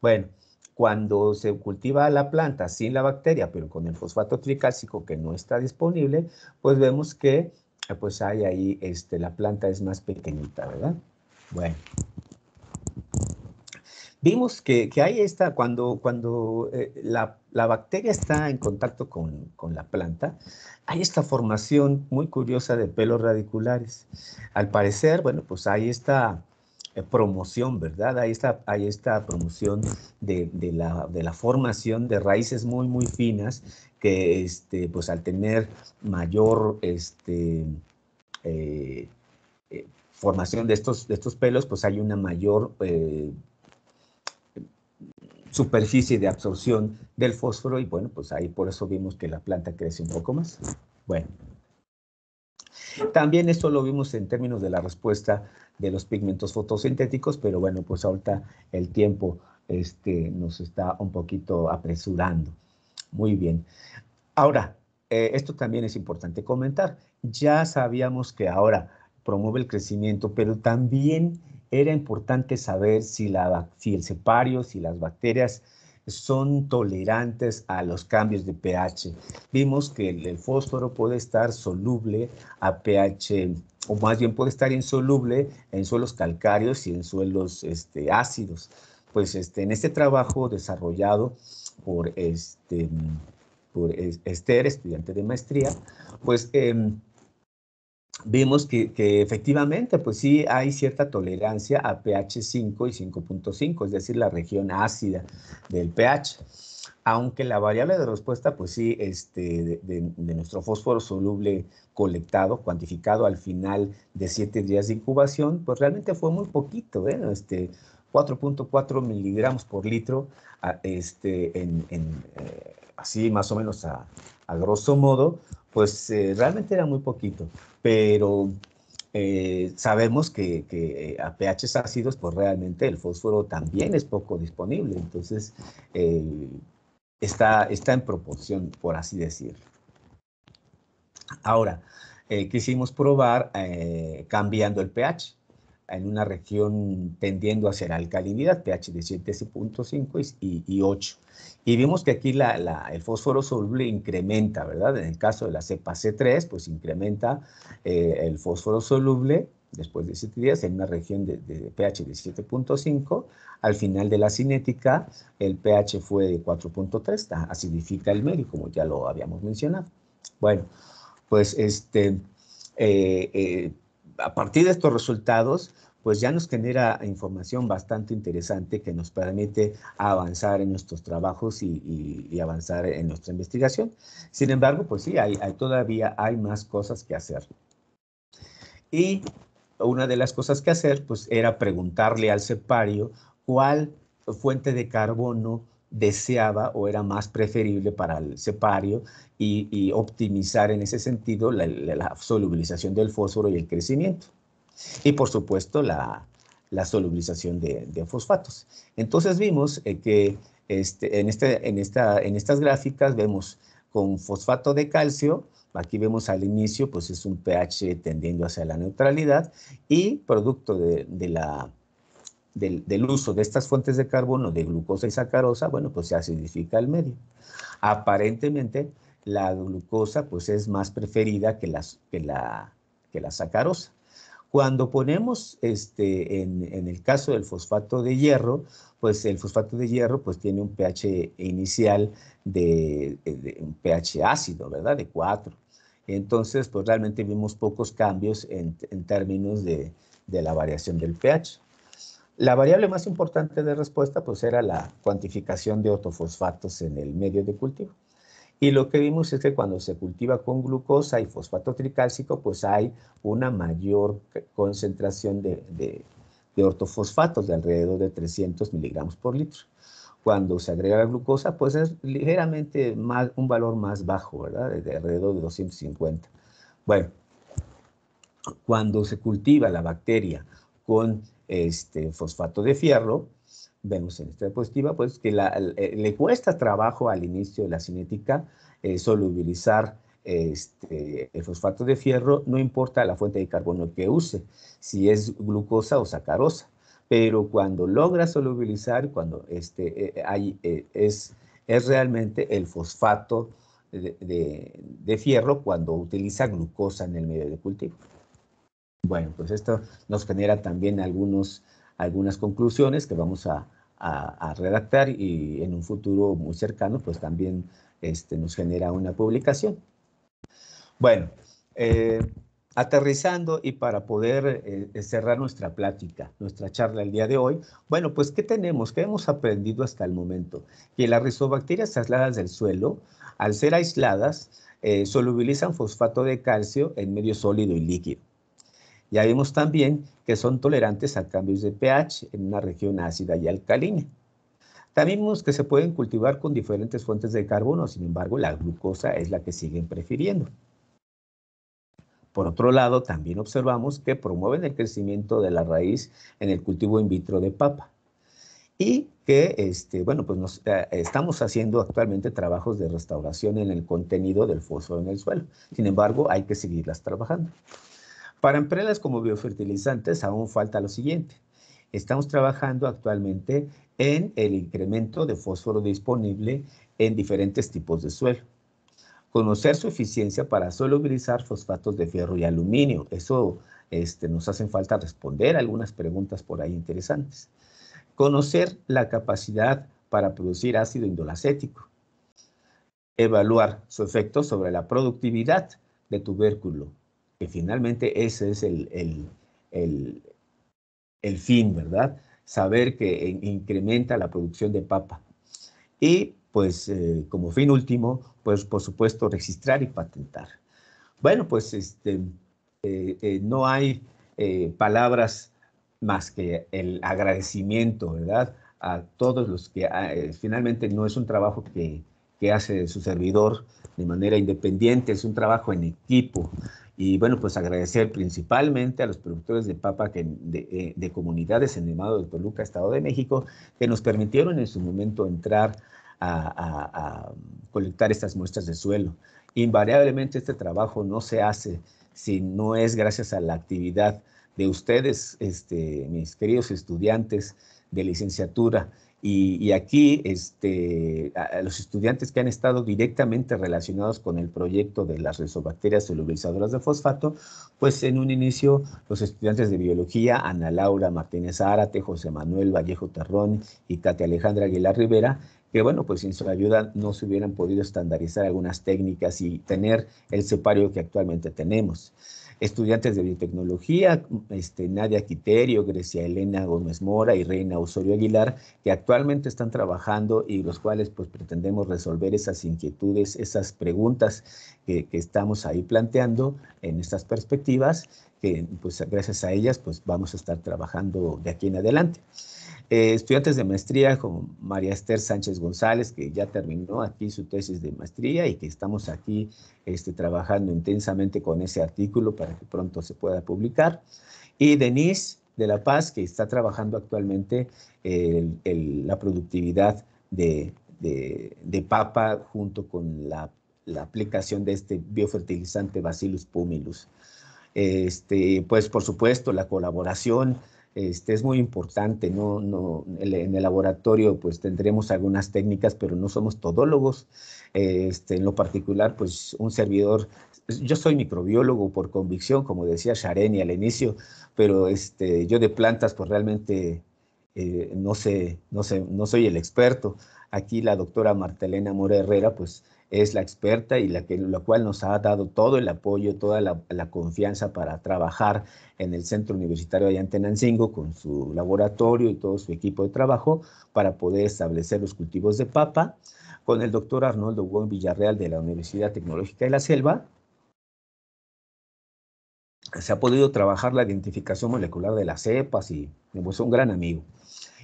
Bueno, cuando se cultiva la planta sin la bacteria, pero con el fosfato tricálcico que no está disponible, pues vemos que pues hay ahí, este, la planta es más pequeñita, ¿verdad? Bueno, vimos que, que hay esta, cuando, cuando eh, la, bacteria está en contacto con, la planta, hay esta formación muy curiosa de pelos radiculares. Al parecer, bueno, pues hay esta eh, promoción, ¿verdad? Hay esta, hay esta promoción de, la, formación de raíces muy, muy finas que, este, pues al tener mayor, este, eh, formación de estos, de estos pelos, pues hay una mayor superficie de absorción del fósforo y bueno, pues ahí por eso vimos que la planta crece un poco más. Bueno, también esto lo vimos en términos de la respuesta de los pigmentos fotosintéticos, pero bueno, pues ahorita el tiempo este, nos está un poquito apresurando. Muy bien. Ahora, eh, esto también es importante comentar. Ya sabíamos que ahora promueve el crecimiento, pero también era importante saber si, el cepario, si las bacterias son tolerantes a los cambios de pH. Vimos que el, fósforo puede estar soluble a pH, o más bien puede estar insoluble en suelos calcáreos y en suelos este, ácidos. Pues este, en este trabajo desarrollado por, este, por Esther, estudiante de maestría, pues... Em, Vimos que, efectivamente, pues sí hay cierta tolerancia a pH 5 y 5.5, es decir, la región ácida del pH. Aunque la variable de respuesta, pues sí, este, de, nuestro fósforo soluble colectado, cuantificado al final de 7 días de incubación, pues realmente fue muy poquito, ¿eh? Este, 4.4 miligramos por litro, este, en, eh, así más o menos a, grosso modo, pues eh, realmente era muy poquito pero eh, sabemos que, eh, a pHs ácidos, pues realmente el fósforo también es poco disponible, entonces eh, está, está en proporción, por así decirlo. Ahora, quisimos probar cambiando el pH en una región tendiendo a ser alcalinidad, pH de 7.5 y, 8. Y vimos que aquí la, el fósforo soluble incrementa, ¿verdad? En el caso de la cepa C3, pues incrementa eh, el fósforo soluble después de 7 días en una región de, pH de 7.5. Al final de la cinética, el pH fue de 4.3, ah, acidifica el medio, como ya lo habíamos mencionado. Bueno, pues este... Eh, eh, a partir de estos resultados, pues ya nos genera información bastante interesante que nos permite avanzar en nuestros trabajos y, avanzar en nuestra investigación. Sin embargo, pues sí, hay, todavía hay más cosas que hacer. Y una de las cosas que hacer, pues era preguntarle al separio cuál fuente de carbono deseaba o era más preferible para el separio y, optimizar en ese sentido la, solubilización del fósforo y el crecimiento. Y por supuesto la, solubilización de, fosfatos. Entonces vimos eh, que este, en, este, en, esta, en estas gráficas vemos con fosfato de calcio, aquí vemos al inicio, pues es un pH tendiendo hacia la neutralidad y producto de la del, uso de estas fuentes de carbono, de glucosa y sacarosa, bueno, pues se acidifica el medio. Aparentemente, la glucosa pues es más preferida que, las, que, la, que la sacarosa. Cuando ponemos, este, en, el caso del fosfato de hierro, pues el fosfato de hierro pues tiene un pH inicial de, un pH ácido, ¿verdad? De 4. Entonces, pues realmente vimos pocos cambios en, términos de la variación del pH. La variable más importante de respuesta pues era la cuantificación de ortofosfatos en el medio de cultivo. Y lo que vimos es que cuando se cultiva con glucosa y fosfato tricálcico, pues hay una mayor concentración de, ortofosfatos de alrededor de 300 miligramos por litro. Cuando se agrega la glucosa, pues es ligeramente más, un valor más bajo, ¿verdad? De alrededor de 250. Bueno, cuando se cultiva la bacteria con este, fosfato de fierro, vemos en esta diapositiva, pues que eh, le cuesta trabajo al inicio de la cinética eh, solubilizar este, el fosfato de fierro, no importa la fuente de carbono que use, si es glucosa o sacarosa, pero cuando logra solubilizar, cuando este, eh, hay, es, es realmente el fosfato de, de, de fierro cuando utiliza glucosa en el medio de cultivo. Bueno, pues esto nos genera también algunos, algunas conclusiones que vamos a, redactar y en un futuro muy cercano, pues también este, nos genera una publicación. Bueno, eh, aterrizando y para poder eh, cerrar nuestra plática, nuestra charla el día de hoy, bueno, pues ¿qué tenemos? ¿Qué hemos aprendido hasta el momento? Que las rizobacterias aisladas del suelo, al ser aisladas, eh, solubilizan fosfato de calcio en medio sólido y líquido. Ya vimos también que son tolerantes a cambios de pH en una región ácida y alcalina. También vimos que se pueden cultivar con diferentes fuentes de carbono, sin embargo, la glucosa es la que siguen prefiriendo. Por otro lado, también observamos que promueven el crecimiento de la raíz en el cultivo in vitro de papa y que, este, bueno, pues eh, estamos haciendo actualmente trabajos de restauración en el contenido del fósforo en el suelo. Sin embargo, hay que seguirlas trabajando. Para empresas como biofertilizantes aún falta lo siguiente. Estamos trabajando actualmente en el incremento de fósforo disponible en diferentes tipos de suelo. Conocer su eficiencia para solubilizar fosfatos de fierro y aluminio. Eso este, nos hace falta responder algunas preguntas por ahí interesantes. Conocer la capacidad para producir ácido indolacético. Evaluar su efecto sobre la productividad de tubérculo, que finalmente ese es el, el, fin, ¿verdad? Saber que incrementa la producción de papa. Y pues eh, como fin último, pues por supuesto registrar y patentar. Bueno, pues este, eh, eh, no hay palabras más que el agradecimiento, ¿verdad? A todos los que ah, finalmente no es un trabajo que, que hace su servidor de manera independiente, es un trabajo en equipo, y bueno, pues agradecer principalmente a los productores de papa de, comunidades en el Mado de Toluca, Estado de México, que nos permitieron en su momento entrar a, colectar estas muestras de suelo. Invariablemente este trabajo no se hace si no es gracias a la actividad de ustedes, este, mis queridos estudiantes de licenciatura, y, aquí este, los estudiantes que han estado directamente relacionados con el proyecto de las resobacterias solubilizadoras de fosfato, pues en un inicio los estudiantes de biología, Ana Laura Martínez Árate, José Manuel Vallejo Terrón y Katia Alejandra Aguilar Rivera, que bueno, pues sin su ayuda no se hubieran podido estandarizar algunas técnicas y tener el separio que actualmente tenemos estudiantes de biotecnología, este, Nadia Quiterio, Grecia Elena Gómez Mora y Reina Osorio Aguilar, que actualmente están trabajando y los cuales pues pretendemos resolver esas inquietudes, esas preguntas que, que estamos ahí planteando en estas perspectivas, que pues gracias a ellas pues vamos a estar trabajando de aquí en adelante. Eh, estudiantes de maestría como María Esther Sánchez González, que ya terminó aquí su tesis de maestría y que estamos aquí este, trabajando intensamente con ese artículo para que pronto se pueda publicar. Y Denise de La Paz, que está trabajando actualmente el, la productividad de, papa junto con la, aplicación de este biofertilizante Bacillus pumilus. Este, pues por supuesto la colaboración este, es muy importante, ¿no? en el laboratorio pues tendremos algunas técnicas, pero no somos todólogos. Este, en lo particular, pues un servidor, yo soy microbiólogo por convicción, como decía Shareni al inicio, pero este, yo de plantas pues realmente eh, no, sé, no, sé, no soy el experto. Aquí la doctora Martelena Mora Herrera pues es la experta y la, que, cual nos ha dado todo el apoyo, toda la, confianza para trabajar en el Centro Universitario de Antenancingo con su laboratorio y todo su equipo de trabajo para poder establecer los cultivos de papa, con el doctor Arnoldo Gómez Villarreal de la Universidad Tecnológica de la Selva, se ha podido trabajar la identificación molecular de las cepas y es pues, un gran amigo.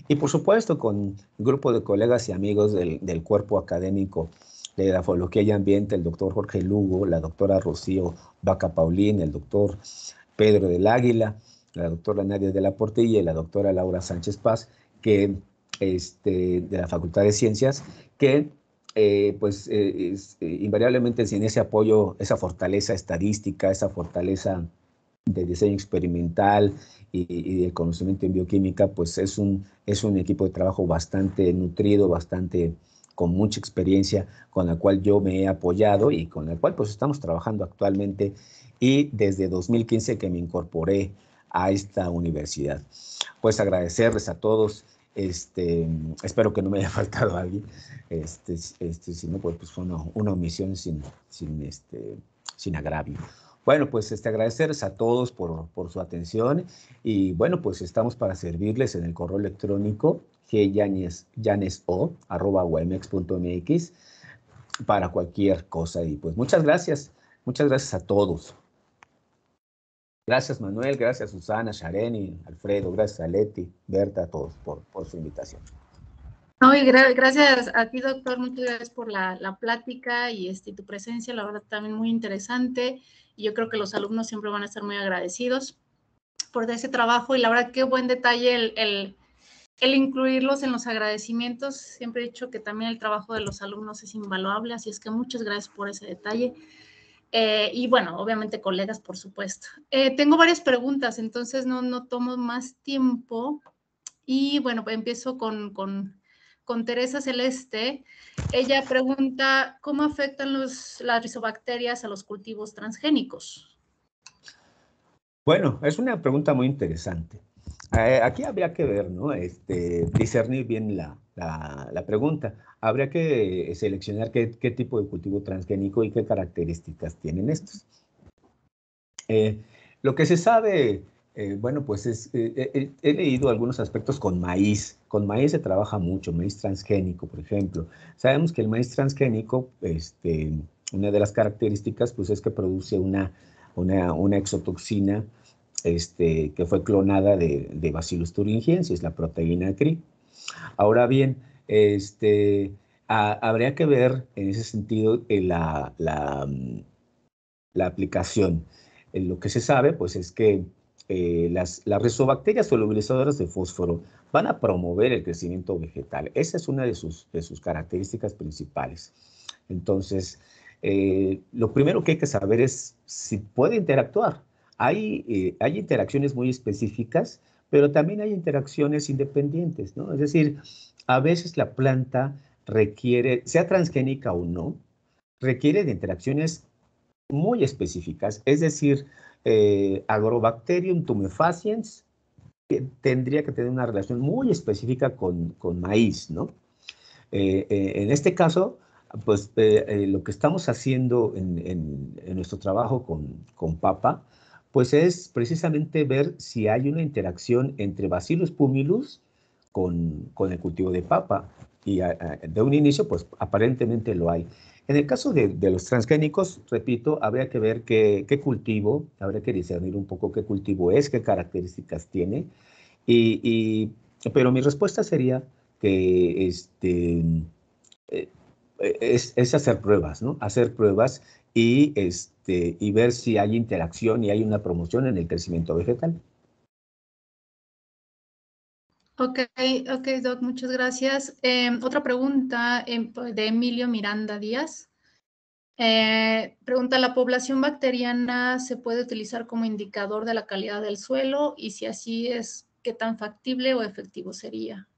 Y por supuesto con un grupo de colegas y amigos del, del cuerpo académico de Grafología y Ambiente, el doctor Jorge Lugo, la doctora Rocío Vaca Paulín, el doctor Pedro del Águila, la doctora Nadia de la Portilla y la doctora Laura Sánchez Paz, que, este, de la Facultad de Ciencias, que eh, pues eh, eh, invariablemente sin ese apoyo, esa fortaleza estadística, esa fortaleza de diseño experimental y, y, de conocimiento en bioquímica, pues es un, es un equipo de trabajo bastante nutrido, bastante con mucha experiencia con la cual yo me he apoyado y con la cual pues estamos trabajando actualmente y desde 2015 que me incorporé a esta universidad. Pues agradecerles a todos. Este, espero que no me haya [LAUGHS] faltado alguien. Este, este, si no, pues, pues fue una, omisión sin, sin, este, sin agravio. Bueno, pues este, agradecerles a todos por, por, su atención y bueno, pues estamos para servirles en el correo electrónico o arroba para cualquier cosa. Y pues muchas gracias, muchas gracias a todos. Gracias Manuel, gracias Susana, Shareni, Alfredo, gracias a Leti, Berta, a todos por, su invitación. gracias a ti, doctor. Muchas gracias por la, la, plática y este, tu presencia, la verdad, también muy interesante. Y yo creo que los alumnos siempre van a estar muy agradecidos por ese trabajo. Y la verdad, qué buen detalle el el incluirlos en los agradecimientos. Siempre he dicho que también el trabajo de los alumnos es invaluable, así es que muchas gracias por ese detalle. Eh, y bueno, obviamente colegas, por supuesto. Eh, tengo varias preguntas, entonces no, no tomo más tiempo. Y bueno, empiezo con, con, Teresa Celeste. Ella pregunta, ¿cómo afectan los, las rizobacterias a los cultivos transgénicos? Bueno, es una pregunta muy interesante. Eh, aquí habría que ver, ¿no? Este, discernir bien la, pregunta. Habría que eh, seleccionar qué, tipo de cultivo transgénico y qué características tienen estos. Eh, lo que se sabe, bueno, pues es, he leído algunos aspectos con maíz. Con maíz se trabaja mucho, maíz transgénico, por ejemplo. Sabemos que el maíz transgénico, este, una de las características, pues es que produce una exotoxina este, que fue clonada de, de Bacillus thuringiensis, la proteína CRI. Ahora bien, este, habría que ver en ese sentido eh, la, la, mm, aplicación. Eh, lo que se sabe pues, es que eh, las, las solubilizadoras de fósforo van a promover el crecimiento vegetal. Esa es una de sus, de sus características principales. Entonces, lo primero que hay que saber es si puede interactuar eh, hay, interacciones muy específicas, pero también hay interacciones independientes, ¿no? Es decir, a veces la planta requiere, sea transgénica o no, requiere de interacciones muy específicas, es decir, eh, Agrobacterium tumefaciens tendría que tener una relación muy específica con, maíz, ¿no? Eh, en este caso, pues lo que estamos haciendo en, nuestro trabajo con, con papa pues es precisamente ver si hay una interacción entre Bacillus pumilus con, el cultivo de papa. Y de un inicio, pues aparentemente lo hay. En el caso de, los transgénicos, repito, habría que ver qué, cultivo, habría que discernir un poco qué cultivo es, qué características tiene. Y, pero mi respuesta sería que este, eh, es, hacer pruebas, ¿no? Hacer pruebas y, este, y ver si hay interacción y hay una promoción en el crecimiento vegetal. Ok, ok, Doc, muchas gracias. Em, otra pregunta em, de Emilio Miranda Díaz. Eh, pregunta, ¿la población bacteriana se puede utilizar como indicador de la calidad del suelo? Y si así es, ¿qué tan factible o efectivo sería?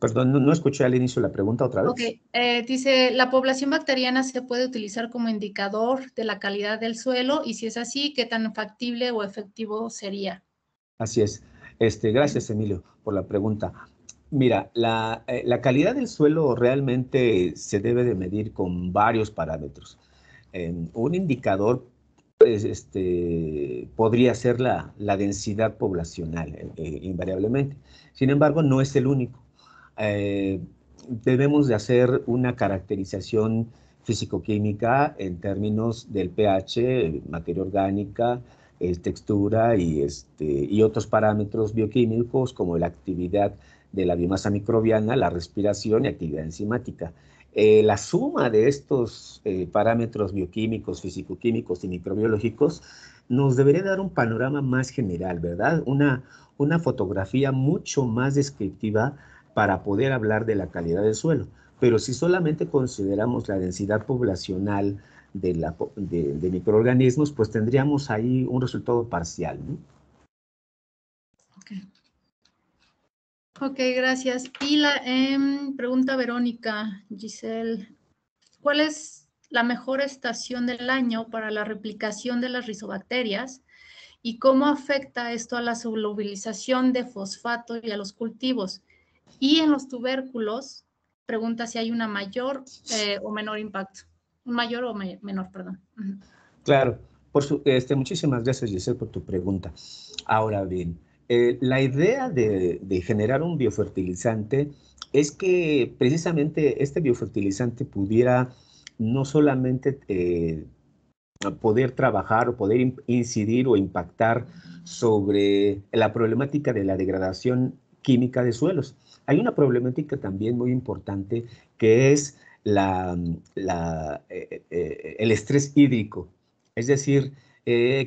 Perdón, no, escuché al inicio la pregunta otra vez. Ok, eh, dice, ¿la población bacteriana se puede utilizar como indicador de la calidad del suelo? Y si es así, ¿qué tan factible o efectivo sería? Así es. Este, gracias, Emilio, por la pregunta. Mira, la, eh, calidad del suelo realmente se debe de medir con varios parámetros. un indicador pues, este, podría ser la densidad poblacional, eh, invariablemente. Sin embargo, no es el único. Eh, debemos de hacer una caracterización fisicoquímica en términos del pH, materia orgánica, textura y, este, y otros parámetros bioquímicos como la actividad de la biomasa microbiana, la respiración y actividad enzimática. Eh, la suma de estos eh, parámetros bioquímicos, fisicoquímicos y microbiológicos nos debería dar un panorama más general, ¿verdad? Una, una fotografía mucho más descriptiva para poder hablar de la calidad del suelo. Pero si solamente consideramos la densidad poblacional de, microorganismos, pues tendríamos ahí un resultado parcial. Ok, gracias. Y la em, pregunta Verónica, Giselle, ¿cuál es la mejor estación del año para la replicación de las rizobacterias y cómo afecta esto a la solubilización de fosfato y a los cultivos? Y en los tubérculos, pregunta si hay una mayor eh, o menor impacto. Mayor o menor, perdón. Claro. Por este, muchísimas gracias, Giselle, por tu pregunta. Ahora bien, eh, la idea de, generar un biofertilizante es que precisamente este biofertilizante pudiera no solamente eh, poder trabajar o poder incidir o impactar sobre la problemática de la degradación química de suelos, hay una problemática también muy importante que es eh, eh, eh, el estrés hídrico. Es decir,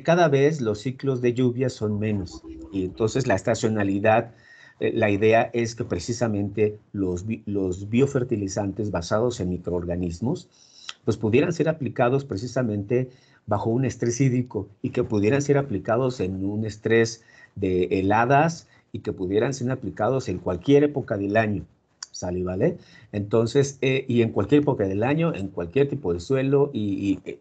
cada vez los ciclos de lluvia son menos y entonces la estacionalidad, la idea es que precisamente los, biofertilizantes basados en microorganismos pues pudieran ser aplicados precisamente bajo un estrés hídrico y que pudieran ser aplicados en un estrés de heladas, y que pudieran ser aplicados en cualquier época del año. ¿Sale, vale? Entonces, eh, y en cualquier época del año, en cualquier tipo de suelo, y, eh,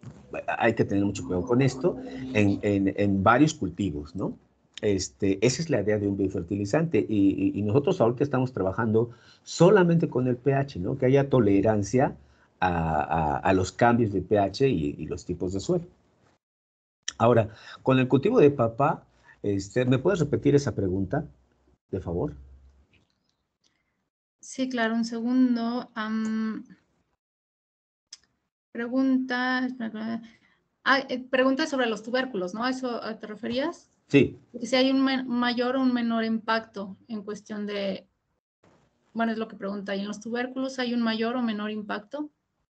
hay que tener mucho cuidado con esto, en, varios cultivos, ¿no? Este, esa es la idea de un biofertilizante y, y, nosotros ahorita estamos trabajando solamente con el pH, ¿no? Que haya tolerancia a, los cambios de pH y, los tipos de suelo. Ahora, con el cultivo de papá, este, ¿me puedes repetir esa pregunta? de favor. Sí, claro, un segundo. pregunta, ah, eh, pregunta sobre los tubérculos, ¿no? ¿A eso te referías? Sí. si hay un mayor o un menor impacto en cuestión de, bueno, es lo que pregunta, ¿y en los tubérculos hay un mayor o menor impacto?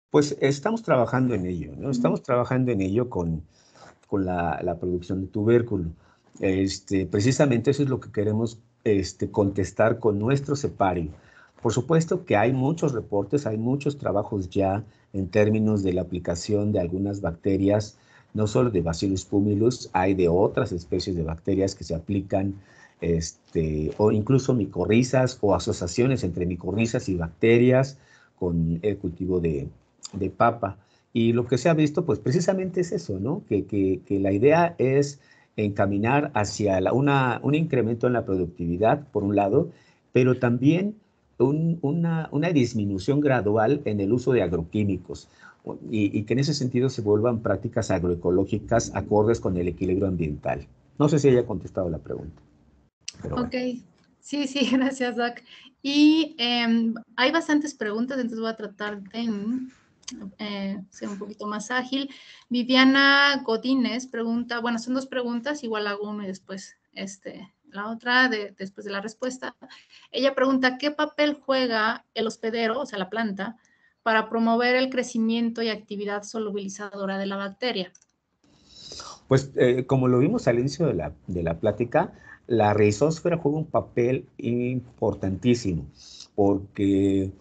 Pues estamos trabajando en ello, ¿no? Estamos trabajando en ello con, la, producción de tubérculo. Este, precisamente eso es lo que queremos este, contestar con nuestro SEPARI. Por supuesto que hay muchos reportes, hay muchos trabajos ya en términos de la aplicación de algunas bacterias, no solo de Bacillus pumilus, hay de otras especies de bacterias que se aplican, este, o incluso micorrizas o asociaciones entre micorrizas y bacterias con el cultivo de, papa. Y lo que se ha visto, pues precisamente es eso, ¿no? que la idea es encaminar hacia una, un incremento en la productividad, por un lado, pero también una, disminución gradual en el uso de agroquímicos y, que en ese sentido se vuelvan prácticas agroecológicas acordes con el equilibrio ambiental. No sé si haya contestado la pregunta. ok, sí, sí, [LAUGHS] gracias, Doc. Y em, hay bastantes preguntas, entonces voy a tratar de eh, un poquito más ágil. Viviana Godínez pregunta, bueno, son dos preguntas, igual hago uno y después este, la otra, después de la respuesta. Ella pregunta, ¿qué papel juega el hospedero, o sea, la planta, para promover el crecimiento y actividad solubilizadora de la bacteria? Pues eh, como lo vimos al inicio de la, plática, la rizosfera juega un papel importantísimo porque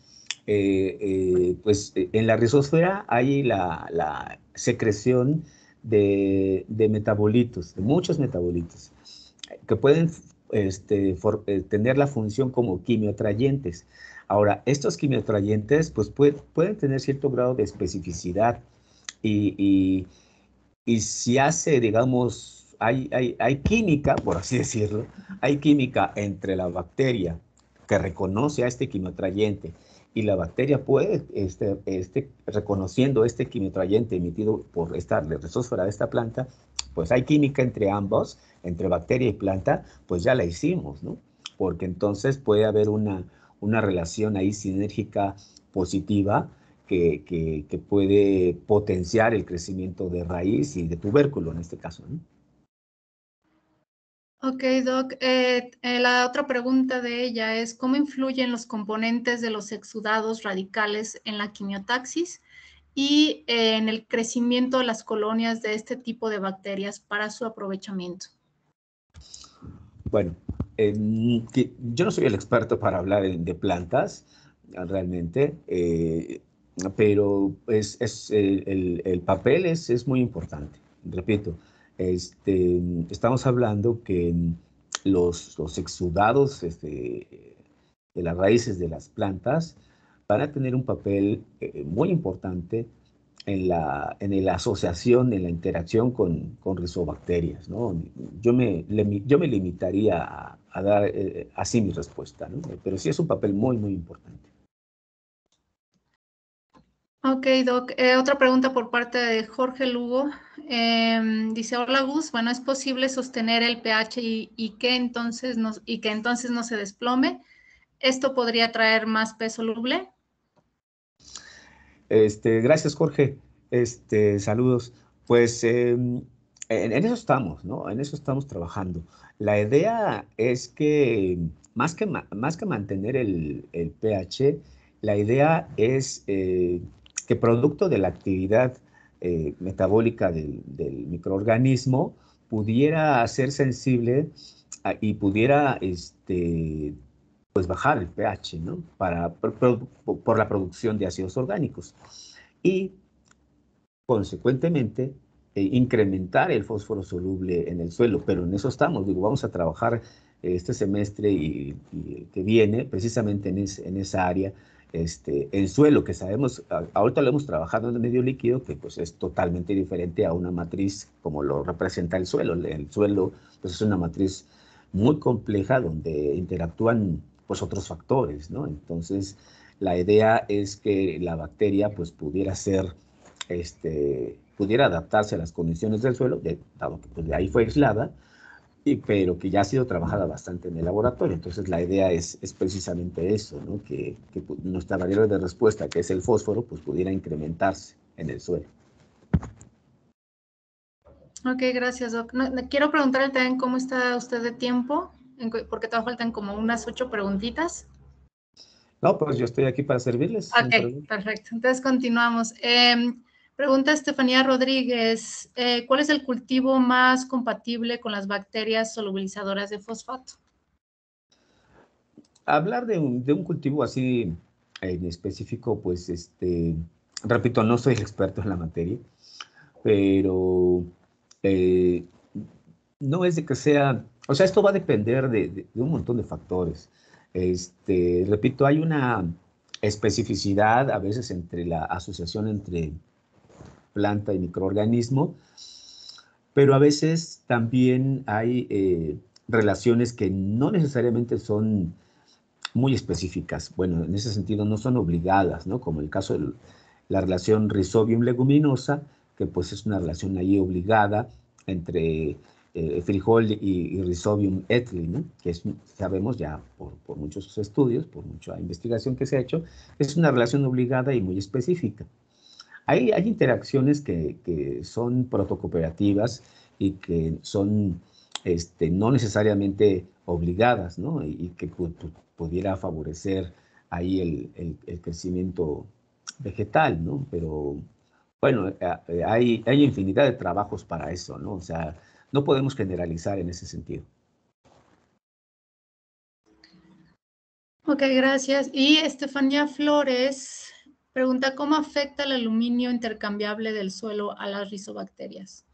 eh, pues eh, en la rizosfera hay la, secreción de, metabolitos, de muchos metabolitos, que pueden este, eh, tener la función como quimiotrayentes. Ahora, estos quimiotrayentes pues, pueden tener cierto grado de especificidad y, si hace, digamos, hay, hay química, por así decirlo, hay química entre la bacteria que reconoce a este quimiotrayente y la bacteria puede, este, este, reconociendo este quimiotrayente emitido por esta resósfera de esta planta, pues hay química entre ambos, entre bacteria y planta, pues ya la hicimos, ¿no? Porque entonces puede haber una, una relación ahí sinérgica positiva que, puede potenciar el crecimiento de raíz y de tubérculo en este caso, ¿no? Ok, Doc. Eh, eh, la otra pregunta de ella es, ¿cómo influyen los componentes de los exudados radicales en la quimiotaxis y eh, en el crecimiento de las colonias de este tipo de bacterias para su aprovechamiento? Bueno, em, yo no soy el experto para hablar de plantas, realmente, pero es, el, papel es muy importante, repito este, estamos hablando que los, exudados este, de las raíces de las plantas van a tener un papel eh, muy importante en la, en la asociación, en la interacción con, con rizobacterias. Yo, me, yo me limitaría a, dar eh, así mi respuesta, pero sí es un papel muy, muy importante. Ok, Doc. Eh, otra pregunta por parte de Jorge Lugo. Em, dice, hola Gus, bueno, ¿es posible sostener el pH y, que entonces no, y que entonces no se desplome? ¿Esto podría traer más peso soluble? Este, gracias, Jorge. Este, saludos. Pues em, en, eso estamos, ¿no? En eso estamos trabajando. La idea es que más que, más que mantener el, el pH, la idea es eh, que producto de la actividad eh, metabólica del, microorganismo pudiera ser sensible ah, y pudiera este, pues bajar el pH, ¿no? Para, por, la producción de ácidos orgánicos. Y, consecuentemente, eh, incrementar el fósforo soluble en el suelo, pero en eso estamos, digo, vamos a trabajar eh, este semestre y, y que viene precisamente en esa área este, el suelo, que sabemos, ahorita lo hemos trabajado en el medio líquido, que pues es totalmente diferente a una matriz como lo representa el suelo. El suelo pues, es una matriz muy compleja donde interactúan pues, otros factores, Entonces, la idea es que la bacteria pues, pudiera ser, este, pudiera adaptarse a las condiciones del suelo, dado que de ahí fue aislada, pero que ya ha sido trabajada bastante en el laboratorio. Entonces la idea es, es precisamente eso, ¿no? que, nuestra variable de respuesta, que es el fósforo, pues pudiera incrementarse en el suelo. Ok, gracias, Doc. quiero preguntarle también cómo está usted de tiempo, porque todavía faltan como unas ocho preguntitas. No, pues yo estoy aquí para servirles. Ok, perfecto. Entonces continuamos. Em, Pregunta Estefanía Rodríguez, eh, ¿cuál es el cultivo más compatible con las bacterias solubilizadoras de fosfato? Hablar de un, cultivo así en específico, pues, este, repito, no soy experto en la materia, pero eh, no es de que sea, o sea, esto va a depender de, de un montón de factores. Este, repito, hay una especificidad a veces entre la asociación entre planta y microorganismo, pero a veces también hay eh, relaciones que no necesariamente son muy específicas. Bueno, en ese sentido no son obligadas, ¿no? Como el caso de la relación rhizobium leguminosa que pues es una relación ahí obligada entre eh, frijol y, rhizobium etlin, que es, sabemos ya por, muchos estudios, por mucha investigación que se ha hecho, es una relación obligada y muy específica. Hay, interacciones que, son protocooperativas y que son este, no necesariamente obligadas, ¿no? Y, que pudiera favorecer ahí el, crecimiento vegetal, ¿no? Pero bueno, eh, eh, hay, hay infinidad de trabajos para eso, ¿no? O sea, no podemos generalizar en ese sentido. Ok, gracias. Y Estefanía Flores Pregunta, ¿cómo afecta el aluminio intercambiable del suelo a las rizobacterias?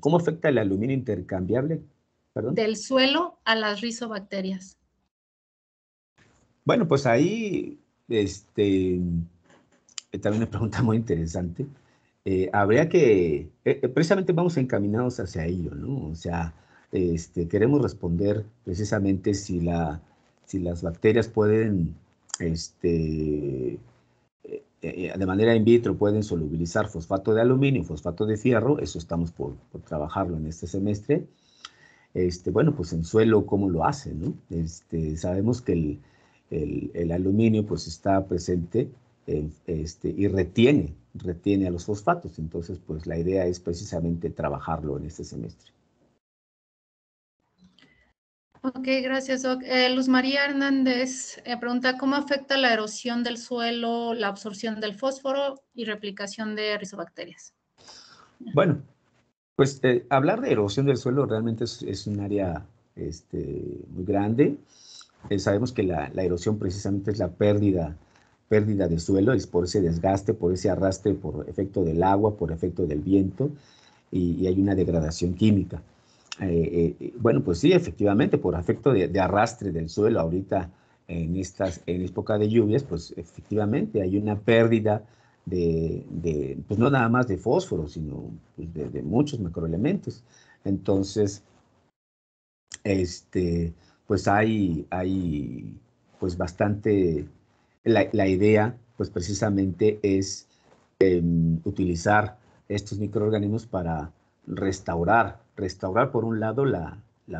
¿Cómo afecta el aluminio intercambiable? Perdón. Del suelo a las rizobacterias. Bueno, pues ahí este, eh, también una pregunta muy interesante. Eh, habría que, eh, precisamente vamos encaminados hacia ello, ¿no? O sea, este, queremos responder precisamente si, la, si las bacterias pueden este, eh, eh, de manera in vitro pueden solubilizar fosfato de aluminio, fosfato de fierro, eso estamos por, trabajarlo en este semestre. Este, bueno, pues en suelo, ¿cómo lo hacen? Este, sabemos que el, aluminio pues está presente este, y retiene, retiene a los fosfatos, entonces pues la idea es precisamente trabajarlo en este semestre. Ok, gracias. Eh, Luz María Hernández eh, pregunta, ¿cómo afecta la erosión del suelo, la absorción del fósforo y replicación de rizobacterias? Bueno, pues eh, hablar de erosión del suelo realmente es, un área este, muy grande. Eh, sabemos que la, erosión precisamente es la pérdida, pérdida de suelo, es por ese desgaste, por ese arrastre, por efecto del agua, por efecto del viento, y hay una degradación química. Eh, eh, bueno, pues sí, efectivamente, por afecto de, arrastre del suelo ahorita en estas en época de lluvias, pues efectivamente hay una pérdida de, pues no nada más de fósforo, sino pues, de, muchos macroelementos. Entonces, este, pues hay, hay pues bastante, la, idea pues precisamente es em, utilizar estos microorganismos para restaurar restaurar, por un lado, la,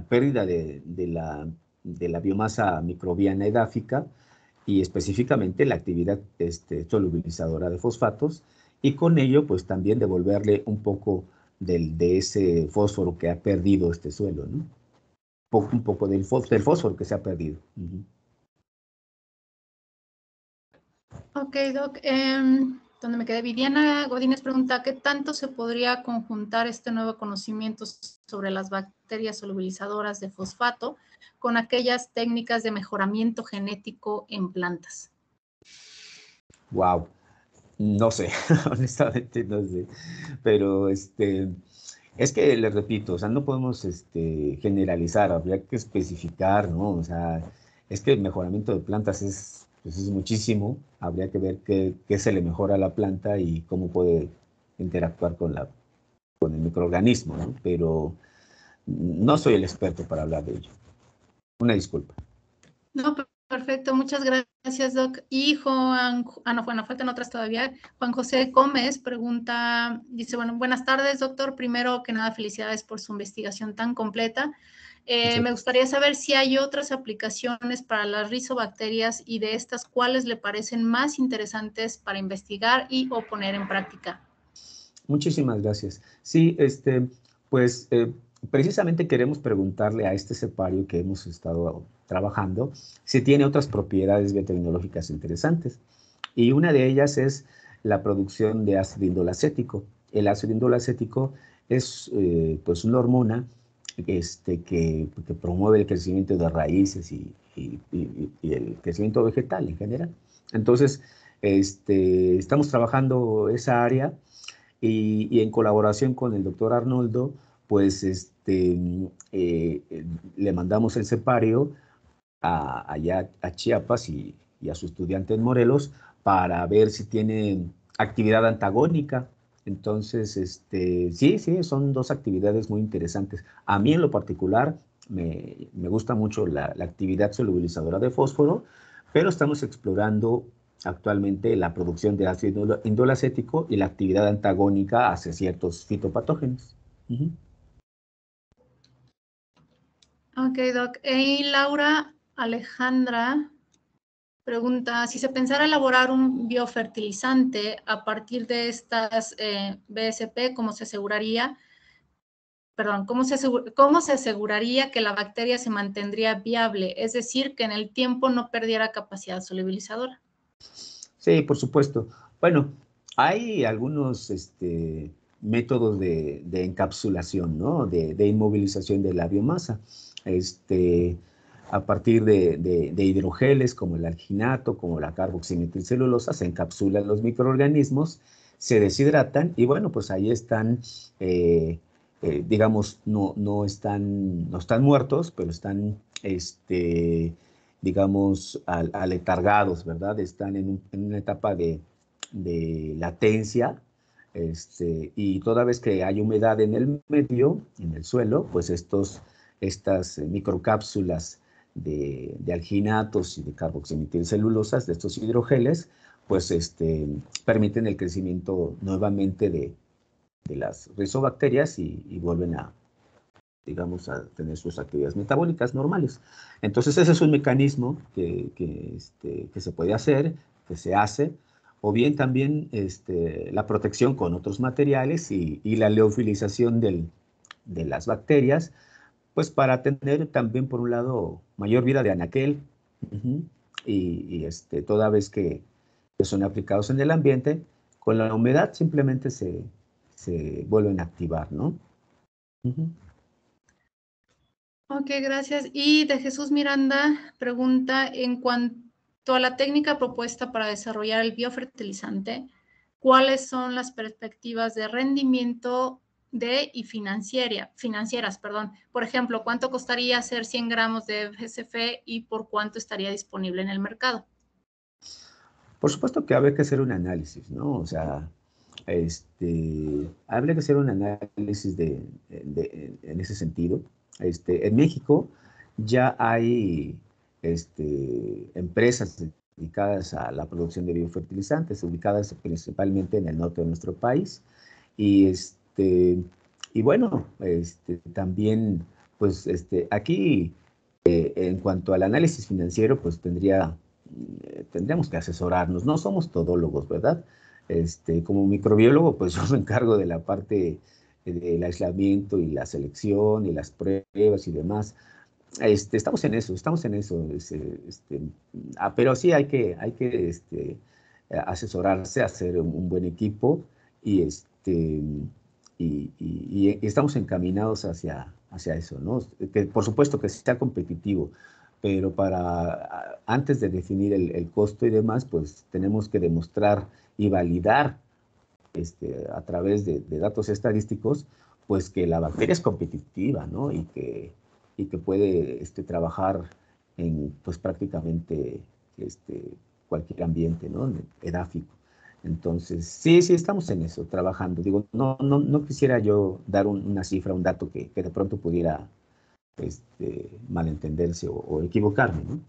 pérdida de, la, de, la, biomasa microbiana edáfica y específicamente la actividad este, solubilizadora de fosfatos y con ello pues también devolverle un poco del, de ese fósforo que ha perdido este suelo, ¿no? un poco del, del, fósforo que se ha perdido. Ok, Doc. Em, donde me quedé. Viviana Godínez pregunta, ¿qué tanto se podría conjuntar este nuevo conocimiento sobre las bacterias solubilizadoras de fosfato con aquellas técnicas de mejoramiento genético en plantas? Wow, no sé, [LAUGHS] honestamente no sé, pero este, es que les repito, o sea, no podemos este, generalizar, habría que especificar, ¿no? O sea, es que el mejoramiento de plantas es entonces, pues, es muchísimo. Habría que ver qué, se le mejora a la planta y cómo puede interactuar con, la, con el microorganismo, ¿no? Pero no soy el experto para hablar de ello. Una disculpa. No, perfecto. Muchas gracias, Doc. Y Juan, ah, no, bueno, faltan otras todavía. Juan José Gómez pregunta, dice, bueno, buenas tardes, doctor. Primero que nada, felicidades por su investigación tan completa. Eh, me gustaría saber si hay otras aplicaciones para las rizobacterias y de estas, cuáles le parecen más interesantes para investigar y o poner en práctica. Muchísimas gracias. Sí, este, pues eh, precisamente queremos preguntarle a este cepario que hemos estado trabajando si tiene otras propiedades biotecnológicas interesantes. Y una de ellas es la producción de ácido indolacético. El ácido indolacético es eh, pues una hormona este, que, promueve el crecimiento de raíces y, el crecimiento vegetal en general. Entonces, este, estamos trabajando esa área y, en colaboración con el doctor Arnoldo, pues este, eh, eh, le mandamos el separio a, allá a Chiapas y, y a su estudiante en Morelos para ver si tiene actividad antagónica entonces, este, sí, sí, son dos actividades muy interesantes. A mí en lo particular me, gusta mucho la, actividad solubilizadora de fósforo, pero estamos explorando actualmente la producción de ácido indolacético y la actividad antagónica hacia ciertos fitopatógenos. Ok, Doc. Y Laura Alejandra Pregunta, si se pensara elaborar un biofertilizante a partir de estas eh, BSP, ¿cómo se aseguraría? Perdón, ¿cómo se, aseguraría que la bacteria se mantendría viable? Es decir, que en el tiempo no perdiera capacidad solubilizadora. Sí, por supuesto. Bueno, hay algunos este, métodos de, encapsulación, ¿no? De, de, inmovilización de la biomasa. Este, a partir de, de, hidrogeles como el alginato, como la carboximetricelulosa, se encapsulan los microorganismos, se deshidratan y bueno, pues ahí están, eh, eh, digamos, no, no, están, no están muertos, pero están, este, digamos, aletargados, ¿verdad? Están en, una etapa de, latencia este, y toda vez que hay humedad en el medio, en el suelo, pues estos, estas eh, microcápsulas de, alginatos y de celulosas, de estos hidrogeles, pues este, permiten el crecimiento nuevamente de, las rizobacterias y, vuelven a, digamos, a tener sus actividades metabólicas normales. Entonces ese es un mecanismo que, que, este, se puede hacer, que se hace, o bien también este, la protección con otros materiales y, la leofilización de las bacterias, pues para tener también, por un lado, mayor vida de anaquel, y, este, toda vez que, son aplicados en el ambiente, con la humedad simplemente se, vuelven a activar, ¿no? Ok, gracias. Y de Jesús Miranda pregunta en cuanto a la técnica propuesta para desarrollar el biofertilizante, ¿cuáles son las perspectivas de rendimiento de y financiera, financieras. Perdón. Por ejemplo, ¿cuánto costaría hacer 100 gramos de GCF y por cuánto estaría disponible en el mercado? Por supuesto que habría que hacer un análisis, ¿no? O sea, este, habría que hacer un análisis de, de, en ese sentido. Este, en México ya hay este, empresas dedicadas a la producción de biofertilizantes, ubicadas principalmente en el norte de nuestro país. Y, este, y bueno, este, también, pues este, aquí, eh, en cuanto al análisis financiero, pues tendría, eh, tendríamos que asesorarnos. No somos todólogos, ¿verdad? como microbiólogo, pues [LAUGHS] yo me encargo de la parte del aislamiento y la selección y las pruebas y demás. estamos en eso, estamos en eso. Ah, pero sí hay que, hay que asesorarse, hacer un, buen equipo y, y, estamos encaminados hacia, hacia eso, ¿no? por supuesto que está competitivo, pero para antes de definir el, costo y demás, pues tenemos que demostrar y validar este, a través de, datos estadísticos, pues que la bacteria es competitiva, ¿no? Y que, y que puede este, trabajar en, pues prácticamente este, cualquier ambiente, ¿no? Edáfico. Entonces, sí, sí, estamos en eso, trabajando. Digo, no, no, no quisiera yo dar una cifra, un dato que, de pronto pudiera este, malentenderse o, equivocarme. ¿no?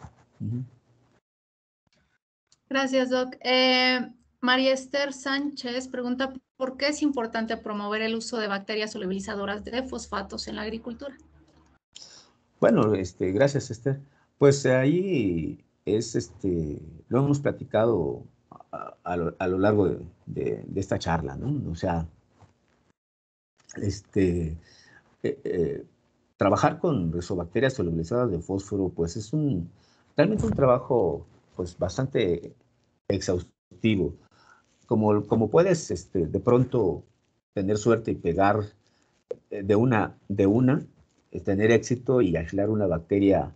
Gracias, Doc. Eh, María Esther Sánchez pregunta, ¿por qué es importante promover el uso de bacterias solubilizadoras de fosfatos en la agricultura? Bueno, este, gracias, Esther. Pues ahí es, este, lo hemos platicado a, lo, largo de, esta charla, ¿no? O sea, este, eh, eh, trabajar con resobacterias solubilizadas de fósforo, pues es un, realmente un trabajo, pues bastante exhaustivo. Como, como puedes, este, de pronto tener suerte y pegar eh, de una, de una, tener éxito y aislar una bacteria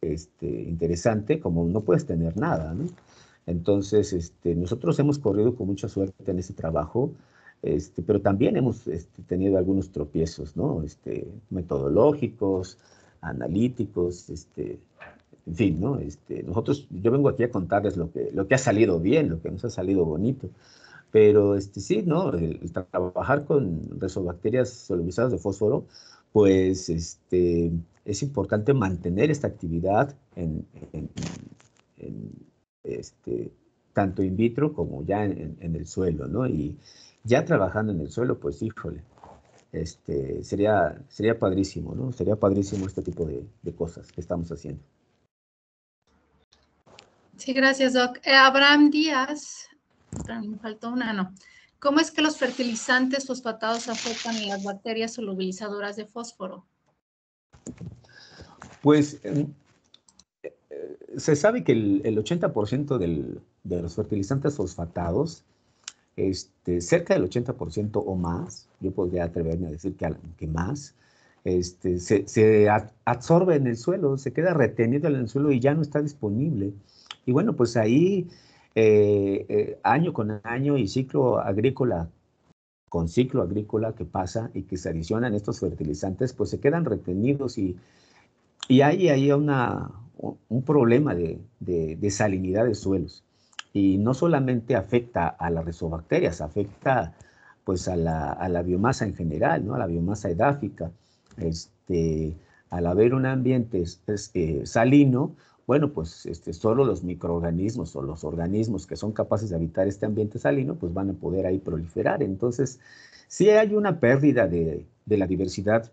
este, interesante, como no puedes tener nada, ¿no? Entonces, este, nosotros hemos corrido con mucha suerte en ese trabajo, este, pero también hemos este, tenido algunos tropiezos, ¿no? Este, metodológicos, analíticos, este, en fin, ¿no? Este, nosotros, yo vengo aquí a contarles lo que, lo que ha salido bien, lo que nos ha salido bonito. Pero este, sí, ¿no? El, trabajar con resobacterias solubilizadas de fósforo, pues este, es importante mantener esta actividad en este, tanto in vitro como ya en, el suelo, ¿no? Y ya trabajando en el suelo, pues híjole, este, sería, sería padrísimo, ¿no? Sería padrísimo este tipo de, cosas que estamos haciendo. Sí, gracias, Doc. Eh, Abraham Díaz, me faltó una, no. ¿Cómo es que los fertilizantes fosfatados afectan a las bacterias solubilizadoras de fósforo? Pues se sabe que el, 80% de los fertilizantes fosfatados, este, cerca del 80% o más, yo podría atreverme a decir que, que más, este, se, absorbe en el suelo, se queda retenido en el suelo y ya no está disponible. Y bueno, pues ahí eh, eh, año con año y ciclo agrícola con ciclo agrícola que pasa y que se adicionan estos fertilizantes, pues se quedan retenidos y, y hay una, un problema de, salinidad de suelos. Y no solamente afecta a las resobacterias, afecta pues a la, biomasa en general, ¿no? a la biomasa edáfica. Este, al haber un ambiente pues, eh, salino, bueno, pues este, solo los microorganismos o los organismos que son capaces de habitar este ambiente salino, pues van a poder ahí proliferar. Entonces, sí hay una pérdida de, de la diversidad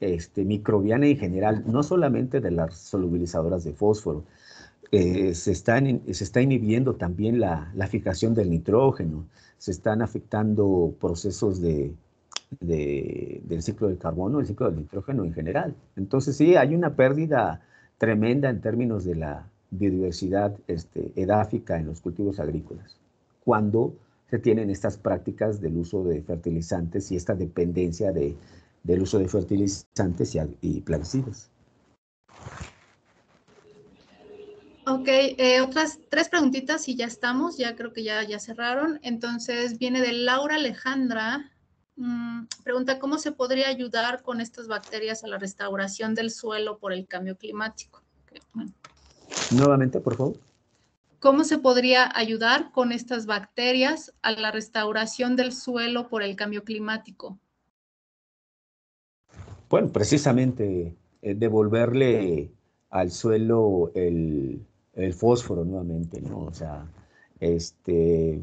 este, microbiana en general, no solamente de las solubilizadoras de fósforo. Eh, se, están, se, está inhibiendo también la, la, fijación del nitrógeno, se están afectando procesos de, del ciclo del carbono, el ciclo del nitrógeno en general. Entonces sí, hay una pérdida tremenda en términos de la biodiversidad este, edáfica en los cultivos agrícolas, cuando se tienen estas prácticas del uso de fertilizantes y esta dependencia de del uso de fertilizantes y, plaguicidas. Ok, eh, otras tres preguntitas y ya estamos, ya creo que ya, ya cerraron. Entonces viene de Laura Alejandra. Mm, pregunta, ¿cómo se podría ayudar con estas bacterias a la restauración del suelo por el cambio climático? Nuevamente, por favor. ¿Cómo se podría ayudar con estas bacterias a la restauración del suelo por el cambio climático? bueno, precisamente eh, devolverle al suelo el, fósforo nuevamente, ¿no? O sea, este,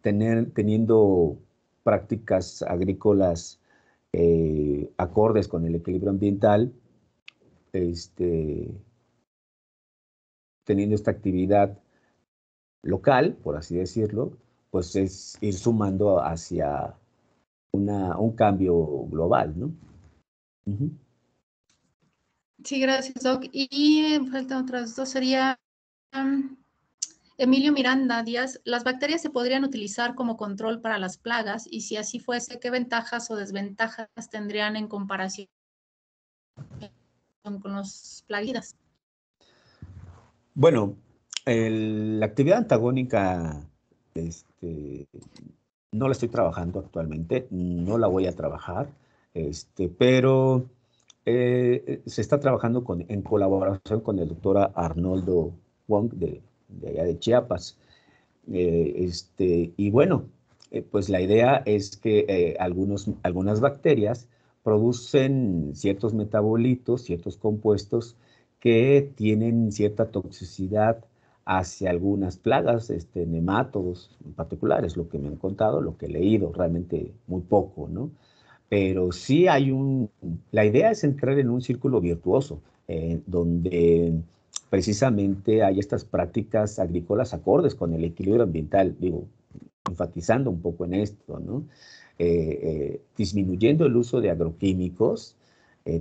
tener, teniendo prácticas agrícolas eh, acordes con el equilibrio ambiental, este, teniendo esta actividad local, por así decirlo, pues es ir sumando hacia una, un cambio global, ¿no? Sí, gracias, Doc. Y eh, faltan otras dos. Sería mm, Emilio Miranda Díaz. ¿Las bacterias se podrían utilizar como control para las plagas? Y si así fuese, ¿qué ventajas o desventajas tendrían en comparación con los plaguidas? Bueno, la actividad antagónica este, no la estoy trabajando actualmente, no la voy a trabajar. Este, pero eh, eh, se está trabajando con, en colaboración con el doctor Arnoldo Wong de, allá de Chiapas. Eh, este, y bueno, pues la idea es que algunos, algunas bacterias producen ciertos metabolitos, ciertos compuestos que tienen cierta toxicidad hacia algunas plagas, este, nematodos en particular, es lo que me han contado, lo que he leído, realmente muy poco, ¿no? pero sí hay un, la idea es entrar en un círculo virtuoso, eh, donde precisamente hay estas prácticas agrícolas acordes con el equilibrio ambiental, digo, enfatizando un poco en esto, ¿no? Eh, eh, disminuyendo el uso de agroquímicos,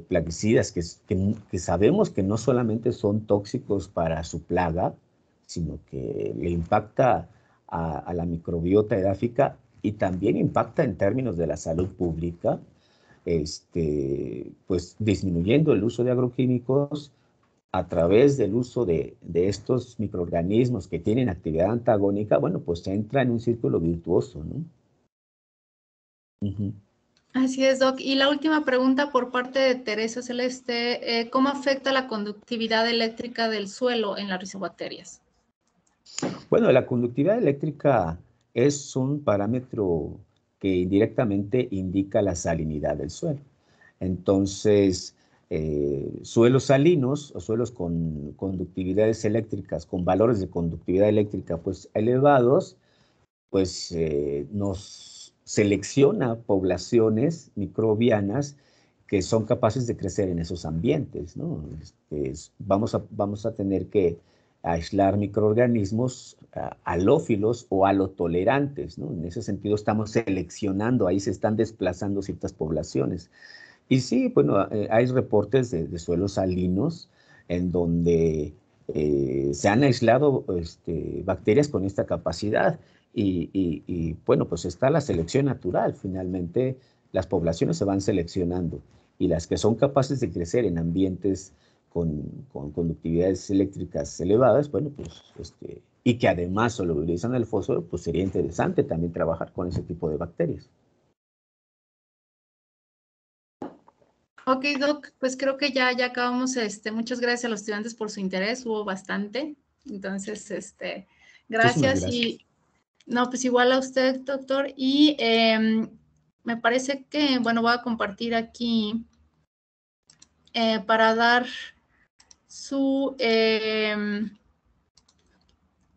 plaguicidas que, sabemos que no solamente son tóxicos para su plaga, sino que le impacta a la microbiota edáfica y también impacta en términos de la salud pública, este, pues disminuyendo el uso de agroquímicos a través del uso de, estos microorganismos que tienen actividad antagónica, bueno, pues entra en un círculo virtuoso, ¿no? Así es, Doc. Y la última pregunta por parte de Teresa Celeste, eh, ¿cómo afecta la conductividad eléctrica del suelo en las rizobacterias? Bueno, la conductividad eléctrica es un parámetro que indirectamente indica la salinidad del suelo. Entonces, eh, suelos salinos o suelos con conductividades eléctricas, con valores de conductividad eléctrica pues elevados, pues eh, nos selecciona poblaciones microbianas que son capaces de crecer en esos ambientes. Este, vamos, a, vamos a tener que aislar microorganismos alófilos o halotolerantes. ¿no? En ese sentido estamos seleccionando, ahí se están desplazando ciertas poblaciones. Y sí, bueno, eh, hay reportes de, suelos salinos en donde eh, se han aislado este, bacterias con esta capacidad. Y, y, bueno, pues está la selección natural. Finalmente, las poblaciones se van seleccionando y las que son capaces de crecer en ambientes con, conductividades eléctricas elevadas, bueno, pues, este, y que además solubilizan el fósforo, pues sería interesante también trabajar con ese tipo de bacterias. Ok, Doc, pues creo que ya, ya acabamos. Este, muchas gracias a los estudiantes por su interés, hubo bastante. Entonces, este, gracias, y no, pues igual a usted, doctor. Y em, me parece que, bueno, voy a compartir aquí eh, para dar su, em,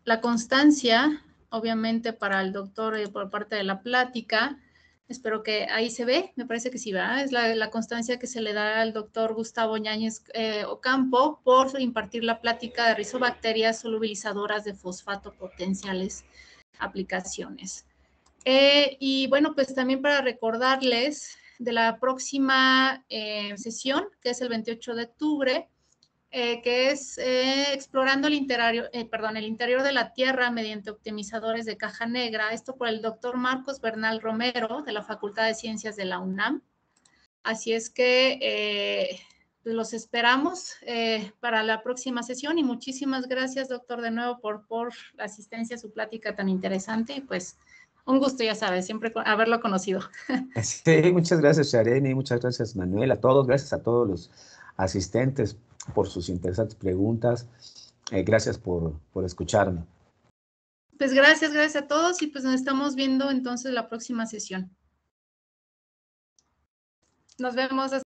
la constancia, obviamente para el doctor eh, por parte de la plática, espero que ahí se ve, me parece que sí, va, es la, la, constancia que se le da al doctor Gustavo Ñáñez eh, Ocampo por impartir la plática de rizobacterias solubilizadoras de fosfato potenciales aplicaciones. Eh, y bueno, pues también para recordarles de la próxima sesión, que es el 28 de octubre, eh, que es eh, explorando el, interior, eh, perdón, el interior de la Tierra mediante optimizadores de caja negra, esto por el doctor Marcos Bernal Romero de la Facultad de Ciencias de la UNAM. Así es que los esperamos para la próxima sesión y muchísimas gracias, doctor, de nuevo por, por la asistencia a su plática tan interesante y pues un gusto, ya sabes, siempre haberlo conocido. [LAUGHS] Sí, muchas gracias, y muchas gracias, Manuel, a todos, gracias a todos los asistentes por sus interesantes preguntas. Eh, gracias por, por escucharme. Pues gracias, gracias a todos y pues nos estamos viendo entonces la próxima sesión. Nos vemos. Hasta